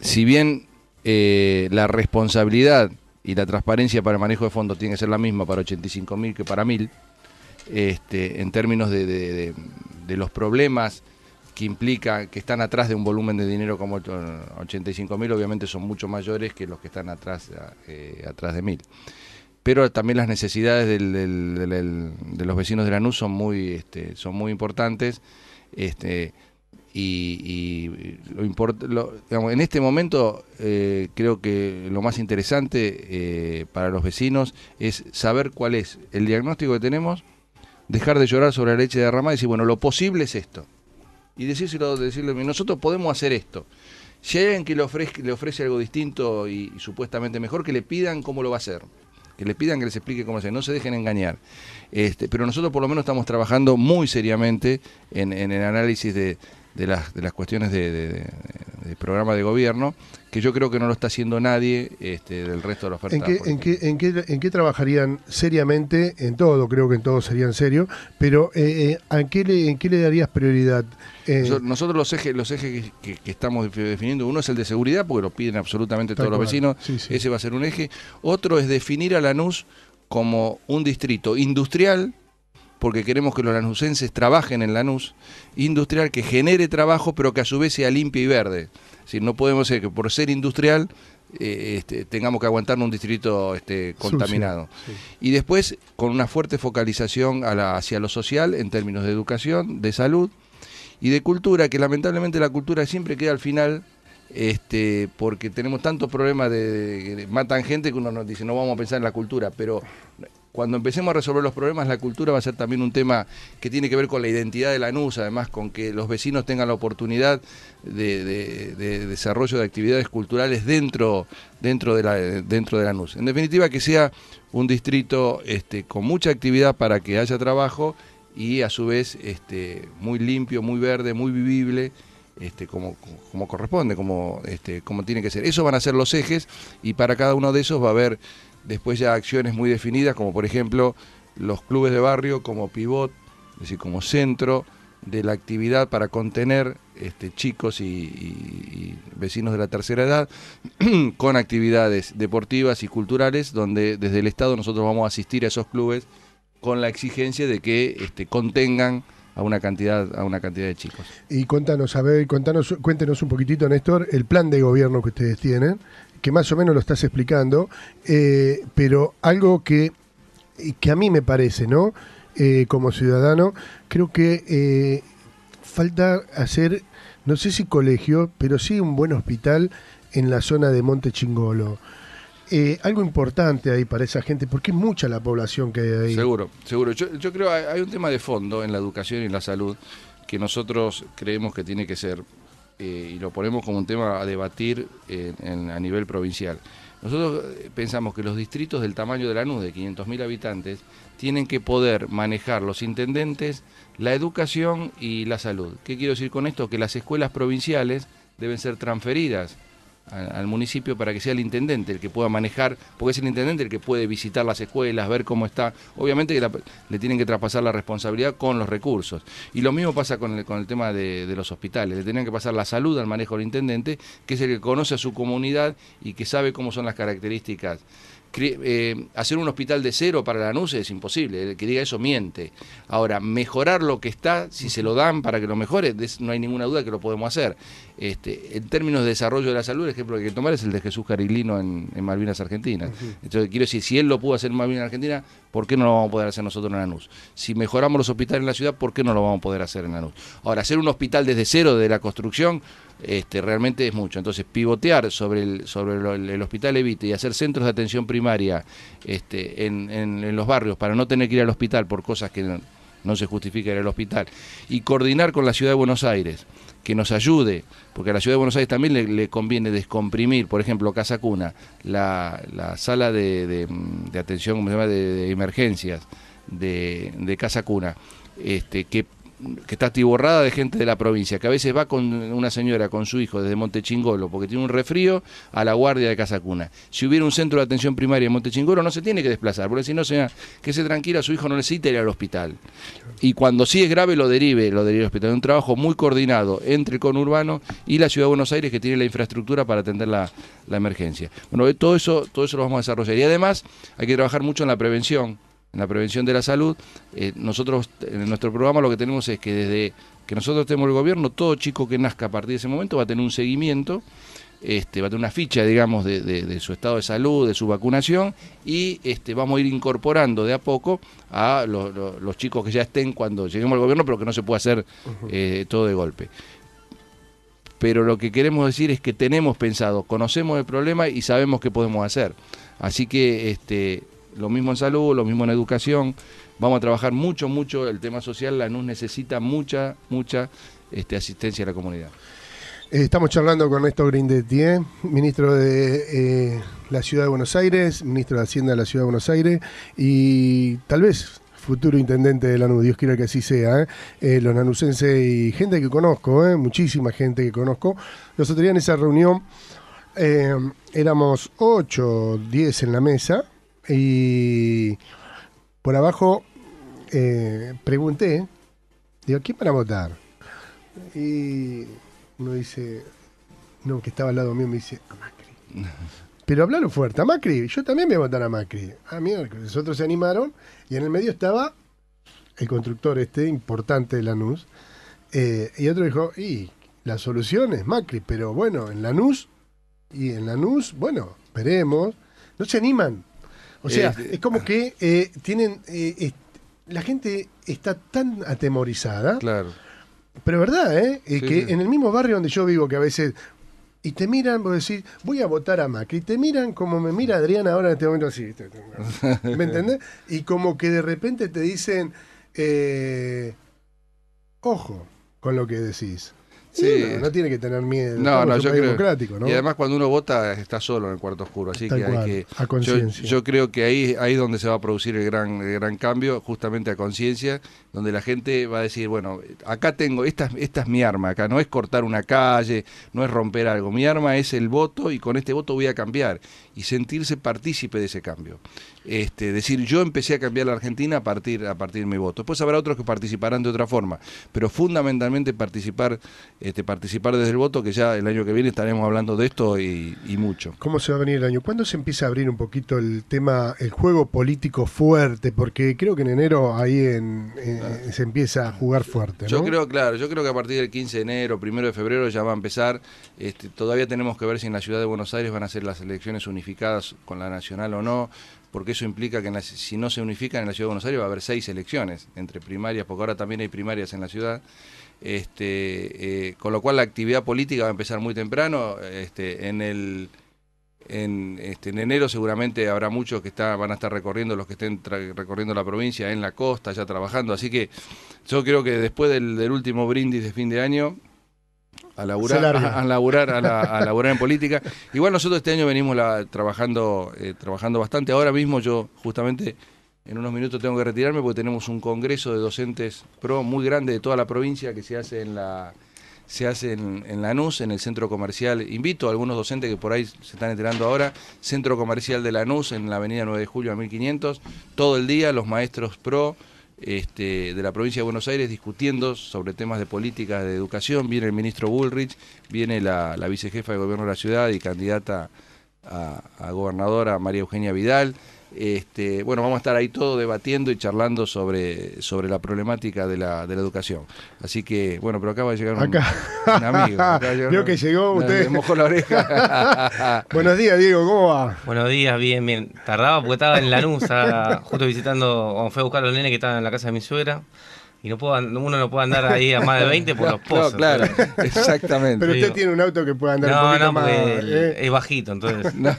si bien eh, la responsabilidad y la transparencia para el manejo de fondos tiene que ser la misma para 85.000 que para 1.000, este, en términos de, los problemas que implica que están atrás de un volumen de dinero como 85.000, obviamente son mucho mayores que los que están atrás, eh, atrás de 1.000 pero también las necesidades de los vecinos de la son muy, este, son muy importantes. Este, y, lo, import, en este momento eh, creo que lo más interesante eh, para los vecinos es saber cuál es el diagnóstico que tenemos, dejar de llorar sobre la leche de derramada y decir, bueno, lo posible es esto. Y decírselo, decirle, nosotros podemos hacer esto. Si alguien que le ofrece, le ofrece algo distinto y supuestamente mejor, que le pidan cómo lo va a hacer que le pidan que les explique cómo hacer, no se dejen engañar. Este, pero nosotros por lo menos estamos trabajando muy seriamente en el análisis de, de las, de las cuestiones de, programa de gobierno, que yo creo que no lo está haciendo nadie este, del resto de los oferta. ¿En qué, en, en, qué, trabajarían seriamente? En todo, creo que en todo serían serios, pero eh, ¿en, eh, qué le, ¿en qué le darías prioridad? Eh, nosotros, los ejes, los ejes que, estamos definiendo, uno es el de seguridad, porque lo piden absolutamente todos los vecinos, ese va a ser un eje. Otro es definir a Lanús como un distrito industrial, porque queremos que los lanusenses trabajen en Lanús, industrial que genere trabajo, pero que a su vez sea limpia y verde. Es no podemos ser eh, que por ser industrial eh, este, tengamos que aguantar un distrito este, contaminado. Y después, con una fuerte focalización hacia lo social en términos de educación, de salud y de cultura, que lamentablemente la cultura siempre queda al final este, porque tenemos tantos problemas de, matan gente que uno nos dice no vamos a pensar en la cultura, pero cuando empecemos a resolver los problemas, la cultura va a ser también un tema que tiene que ver con la identidad de la Lanús, además con que los vecinos tengan la oportunidad de, desarrollo de actividades culturales dentro, dentro, de la, dentro de Lanús. En definitiva, que sea un distrito este, con mucha actividad para que haya trabajo y a su vez este, muy limpio, muy verde, muy vivible. Este, como, corresponde, como, como tiene que ser. Esos van a ser los ejes y para cada uno de esos va a haber después ya acciones muy definidas, como por ejemplo los clubes de barrio como pivot, es decir, como centro de la actividad para contener este, chicos y, vecinos de la tercera edad (clears throat) con actividades deportivas y culturales donde desde el Estado nosotros vamos a asistir a esos clubes con la exigencia de que este, contengan a una cantidad a una cantidad de chicos. Y cuéntanos a ver, cuéntenos un poquitito, Néstor, el plan de gobierno que ustedes tienen que más o menos lo estás explicando, eh, pero algo que, que a mí me parece, ¿no? Eh, como ciudadano, creo que eh, falta hacer, no sé si colegio, pero sí un buen hospital en la zona de Monte Chingolo. algo importante ahí para esa gente, porque es mucha la población que hay ahí. Seguro, seguro. Yo, creo que hay un tema de fondo en la educación y en la salud que nosotros creemos que tiene que ser eh, y lo ponemos como un tema a debatir a nivel provincial. Nosotros eh, pensamos que los distritos del tamaño de la NUS, de 500.000 habitantes, tienen que poder manejar los intendentes, la educación y la salud. ¿Qué quiero decir con esto? Que las escuelas provinciales deben ser transferidas al municipio para que sea el intendente el que pueda manejar, porque es el intendente el que puede visitar las escuelas, ver cómo está. Obviamente le tienen que traspasar la responsabilidad con los recursos. Y lo mismo pasa con el, tema de, de los hospitales, le tenían que pasar la salud al manejo del intendente, que es el que conoce a su comunidad y que sabe cómo son las características eh, hacer un hospital de cero para Lanús es imposible, el que diga eso miente. Ahora, mejorar lo que está, si se lo dan para que lo mejore, no hay ninguna duda que lo podemos hacer. Este, en términos de desarrollo de la salud, el ejemplo que hay que tomar es el de Jesús Carilino en, Malvinas Argentina. Entonces, quiero decir, si él lo pudo hacer en Malvinas Argentina, ¿por qué no lo vamos a poder hacer nosotros en Lanús? Si mejoramos los hospitales en la ciudad, ¿por qué no lo vamos a poder hacer en Lanús? Ahora, hacer un hospital desde cero, de la construcción, este, realmente es mucho. Entonces, pivotear sobre el, sobre el, hospital Evite y hacer centros de atención primaria este, en, los barrios para no tener que ir al hospital por cosas que no, se justifica en el hospital, y coordinar con la Ciudad de Buenos Aires, que nos ayude, porque a la Ciudad de Buenos Aires también le, conviene descomprimir, por ejemplo, Casa Cuna, la, sala de, atención, se llama?, de, emergencias de, Casa Cuna, este, que que está atiborrada de gente de la provincia, que a veces va con una señora, con su hijo, desde Montechingolo, porque tiene un refrío, a la guardia de Casacuna. Si hubiera un centro de atención primaria en Montechingolo, no se tiene que desplazar, porque si no, sea que se tranquila, su hijo no necesita ir al hospital. Y cuando sí es grave, lo derive, lo derive al hospital. Un trabajo muy coordinado entre el conurbano y la Ciudad de Buenos Aires, que tiene la infraestructura para atender la, la emergencia. Bueno, todo eso, todo eso lo vamos a desarrollar. Y además, hay que trabajar mucho en la prevención en la prevención de la salud. Eh, nosotros, en nuestro programa, lo que tenemos es que desde que nosotros tenemos el gobierno, todo chico que nazca a partir de ese momento va a tener un seguimiento. Este, va a tener una ficha, digamos, de, su estado de salud, de su vacunación, y este, vamos a ir incorporando de a poco a los chicos que ya estén cuando lleguemos al gobierno, pero que no se puede hacer eh, todo de golpe. Pero lo que queremos decir es que tenemos pensado, conocemos el problema y sabemos qué podemos hacer. Así que este, lo mismo en salud, lo mismo en educación. Vamos a trabajar mucho, mucho el tema social. La NUS necesita mucha, mucha este, asistencia a la comunidad. Eh, estamos charlando con Néstor Grindetti, ¿eh? ministro de eh, la Ciudad de Buenos Aires, ministro de Hacienda de la Ciudad de Buenos Aires y tal vez futuro intendente de la NUS, Dios quiera que así sea, los nanucenses y gente que conozco, muchísima gente que conozco. Nosotros en esa reunión éramos 8, 10 en la mesa, y por abajo eh, pregunté, digo, ¿quién para votar? Y uno dice, no, que estaba al lado mío, me dice, a Macri. (laughs) Pero hablaron fuerte, a Macri, yo también voy a votar a Macri. Ah, mira, los otros se animaron y en el medio estaba el constructor este, importante de Lanús. Eh, y otro dijo, y la solución es Macri, pero bueno, en Lanús, y en Lanús, bueno, veremos. No se animan, o sea, eh, es como que eh, tienen. Eh, la gente está tan atemorizada. Claro. Pero verdad, ¿eh? que en el mismo barrio donde yo vivo, que a veces. Y te miran, vos decís, voy a votar a Macri. Y te miran como me mira Adriana ahora en este momento así. ¿Me (laughs) entendés? Y como que de repente te dicen. ojo con lo que decís. Sí. no tiene que tener miedo. No, no, Democrático, Y además cuando uno vota está solo en el cuarto oscuro, así que hay que a conciencia. Yo, creo que ahí ahí es donde se va a producir el gran gran cambio, justamente a conciencia, donde la gente va a decir, bueno, acá tengo esta esta es mi arma, acá no es cortar una calle, no es romper algo, mi arma es el voto y con este voto voy a cambiar y sentirse partícipe de ese cambio. Este, decir, yo empecé a cambiar la Argentina a partir a partir de mi voto. Después habrá otros que participarán de otra forma, pero fundamentalmente participar este, participar desde el voto, que ya el año que viene estaremos hablando de esto y, mucho. ¿Cómo se va a venir el año? ¿Cuándo se empieza a abrir un poquito el tema, el juego político fuerte? Porque creo que en enero ahí ah. se empieza a jugar fuerte. Yo creo, claro, yo creo que a partir del 15 de enero, primero de febrero ya va a empezar. Este, todavía tenemos que ver si en la ciudad de Buenos Aires van a ser las elecciones unificadas con la nacional o no porque eso implica que si no se unifican en la Ciudad de Buenos Aires va a haber seis elecciones entre primarias, porque ahora también hay primarias en la ciudad. Este, eh, con lo cual la actividad política va a empezar muy temprano. Este, en, el, este, en enero seguramente habrá muchos que van a estar recorriendo, los que estén recorriendo la provincia, en la costa, ya trabajando. Así que yo creo que después del, último brindis de fin de año, a laburar, a, laburar, en política. Igual nosotros este año venimos eh, trabajando bastante. Ahora mismo yo justamente en unos minutos tengo que retirarme porque tenemos un congreso de docentes pro muy grande de toda la provincia que se hace en la se hace en, Lanús, en el centro comercial. Invito a algunos docentes que por ahí se están enterando ahora, centro comercial de Lanús, en la avenida 9 de julio a 1500, todo el día los maestros pro este, de la provincia de Buenos Aires discutiendo sobre temas de políticas de educación. Viene el ministro Bullrich, viene la, vicejefa de gobierno de la ciudad y candidata a gobernadora María Eugenia Vidal. Este, bueno, vamos a estar ahí todo debatiendo y charlando sobre, sobre la problemática de la, educación. Así que, bueno, pero acaba de llegar un, amigo. que llegó usted usted. mojó la oreja. (laughs) Buenos días, Diego, ¿cómo va? Buenos días, bien, bien. Tardaba porque estaba en Lanús, justo visitando, fue a buscar a los nenes que estaban en la casa de mi suegra y no uno no puede andar ahí a más de 20 por (laughs) los pozos. claro, (laughs) exactamente. Pero usted tiene un auto que puede andar no, un poquito no, más... ¿eh? es bajito, entonces. (laughs) No,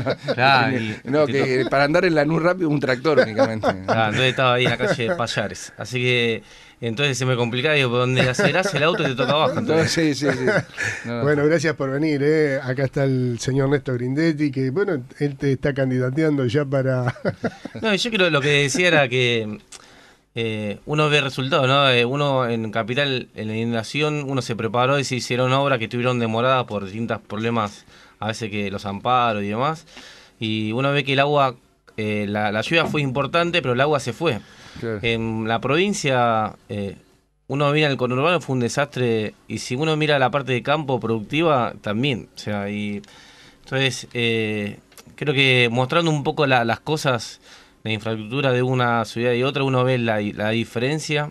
no, no. no que para andar en la luz rápido un tractor únicamente. Claro, entonces estaba ahí en la calle de Payares. Así que entonces se me complicaba, digo, donde acelerás el auto te toca abajo. sí, sí, sí. bueno, gracias por venir. ¿eh? Acá está el señor Néstor Grindetti, que bueno, él te está candidateando ya para... no, yo creo que lo que decía era que eh, uno ve resultados, ¿no? Eh, uno en Capital, en la inundación, uno se preparó y se hicieron obras que estuvieron demoradas por distintos problemas, a veces que los amparos y demás. Y uno ve que el agua, eh, la, la, lluvia fue importante, pero el agua se fue. En la provincia, uno mira el conurbano, fue un desastre. Y si uno mira la parte de campo productiva, también. O sea, entonces, creo que mostrando un poco las cosas la infraestructura de una ciudad y otra, uno ve la, diferencia.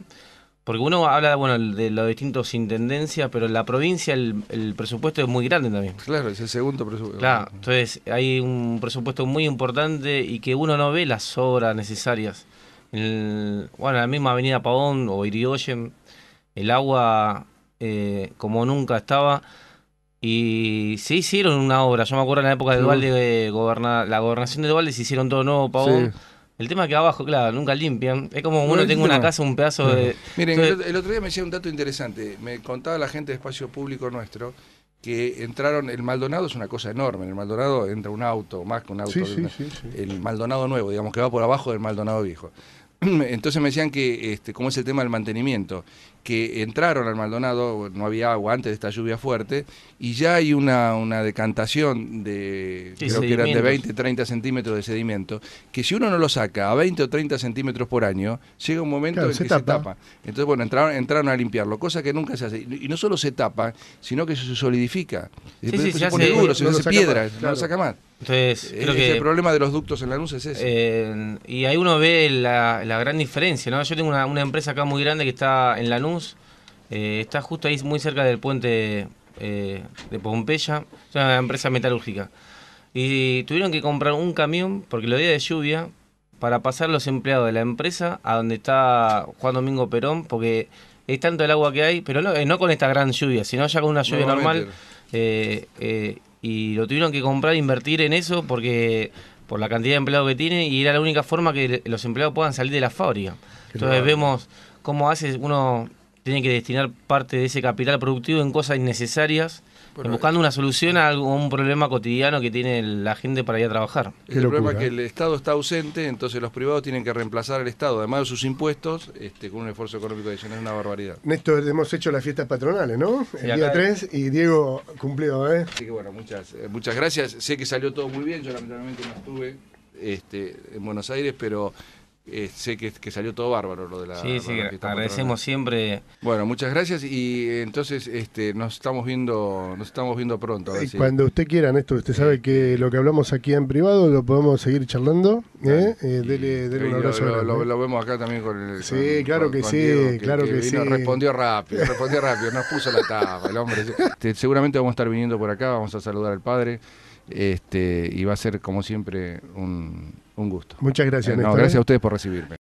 Porque uno habla bueno, de los distintos intendencias, pero en la provincia el, presupuesto es muy grande también. Claro, es el segundo presupuesto. Claro, entonces hay un presupuesto muy importante y que uno no ve las obras necesarias. El, bueno, la misma Avenida Pavón o Irigoyen, el agua eh, como nunca estaba. Y se hicieron una obra. Yo me acuerdo en la época de Duvalde, eh, la gobernación de Duvalde, se hicieron todo nuevo, Pavón. El tema que que abajo, claro, nunca limpian. Es como uno tenga una casa, un pedazo de. Miren, el otro día me decía un dato interesante. Me contaba la gente de espacio público nuestro que entraron, el Maldonado es una cosa enorme, en el Maldonado entra un auto, más que un auto, el Maldonado nuevo, digamos, que va por abajo del Maldonado viejo. (clears throat) Entonces me decían que, este, como es el tema del mantenimiento, que entraron al Maldonado, no había agua antes de esta lluvia fuerte, y ya hay una, decantación de, 20 creo que eran de 20, 30 centímetros de sedimento, que si uno no lo saca a 20 o 30 centímetros por año, llega un momento en que se tapa. Entonces, bueno, entraron, entraron a limpiarlo, cosa que nunca se hace. Y no solo se tapa, sino que se solidifica. se, se, se, hace piedra, no lo saca más. Entonces, eh, creo el problema de los ductos en la luz es ese. Eh, y ahí uno ve la, gran diferencia, ¿no? Yo tengo una, empresa acá muy grande que está en La luz, eh, está justo ahí muy cerca del puente eh, de Pompeya, una empresa metalúrgica. Y tuvieron que comprar un camión, porque lo día de lluvia, para pasar los empleados de la empresa a donde está Juan Domingo Perón, porque es tanto el agua que hay, pero no, eh, con esta gran lluvia, sino ya con una lluvia normal. Eh, y lo tuvieron que comprar, e invertir en eso, porque por la cantidad de empleados que tiene, y era la única forma que los empleados puedan salir de la fábrica. Entonces vemos cómo hace uno tiene que destinar parte de ese capital productivo en cosas innecesarias, buscando una solución a, un problema cotidiano que tiene la gente para ir a trabajar. El problema es que el Estado está ausente, entonces los privados tienen que reemplazar al Estado, además de sus impuestos, este, con un esfuerzo económico adicional, es una barbaridad. Néstor, hemos hecho las fiestas patronales, ¿no? El día 3 y Diego cumplió, ¿eh? Así que bueno, muchas, eh, muchas gracias. Sé que salió todo muy bien, yo lamentablemente no estuve este, en Buenos Aires, pero eh, sé que, que, salió todo bárbaro lo de la. Sí, sí, agradecemos siempre. Bueno, muchas gracias y entonces este, nos estamos viendo, nos estamos viendo pronto. Cuando usted quiera, Néstor, usted sabe que lo que hablamos aquí en privado lo podemos seguir charlando. ¿eh? eh dele, un abrazo. ¿eh? Lo, vemos acá también con el. Sí, claro que sí, claro que, sí. Respondió rápido, (laughs) respondió rápido, nos puso la tapa el hombre. seguramente vamos a estar viniendo por acá, vamos a saludar al padre este, y va a ser como siempre un un gusto. Muchas gracias. Eh, Néstor. gracias ¿eh? a ustedes por recibirme.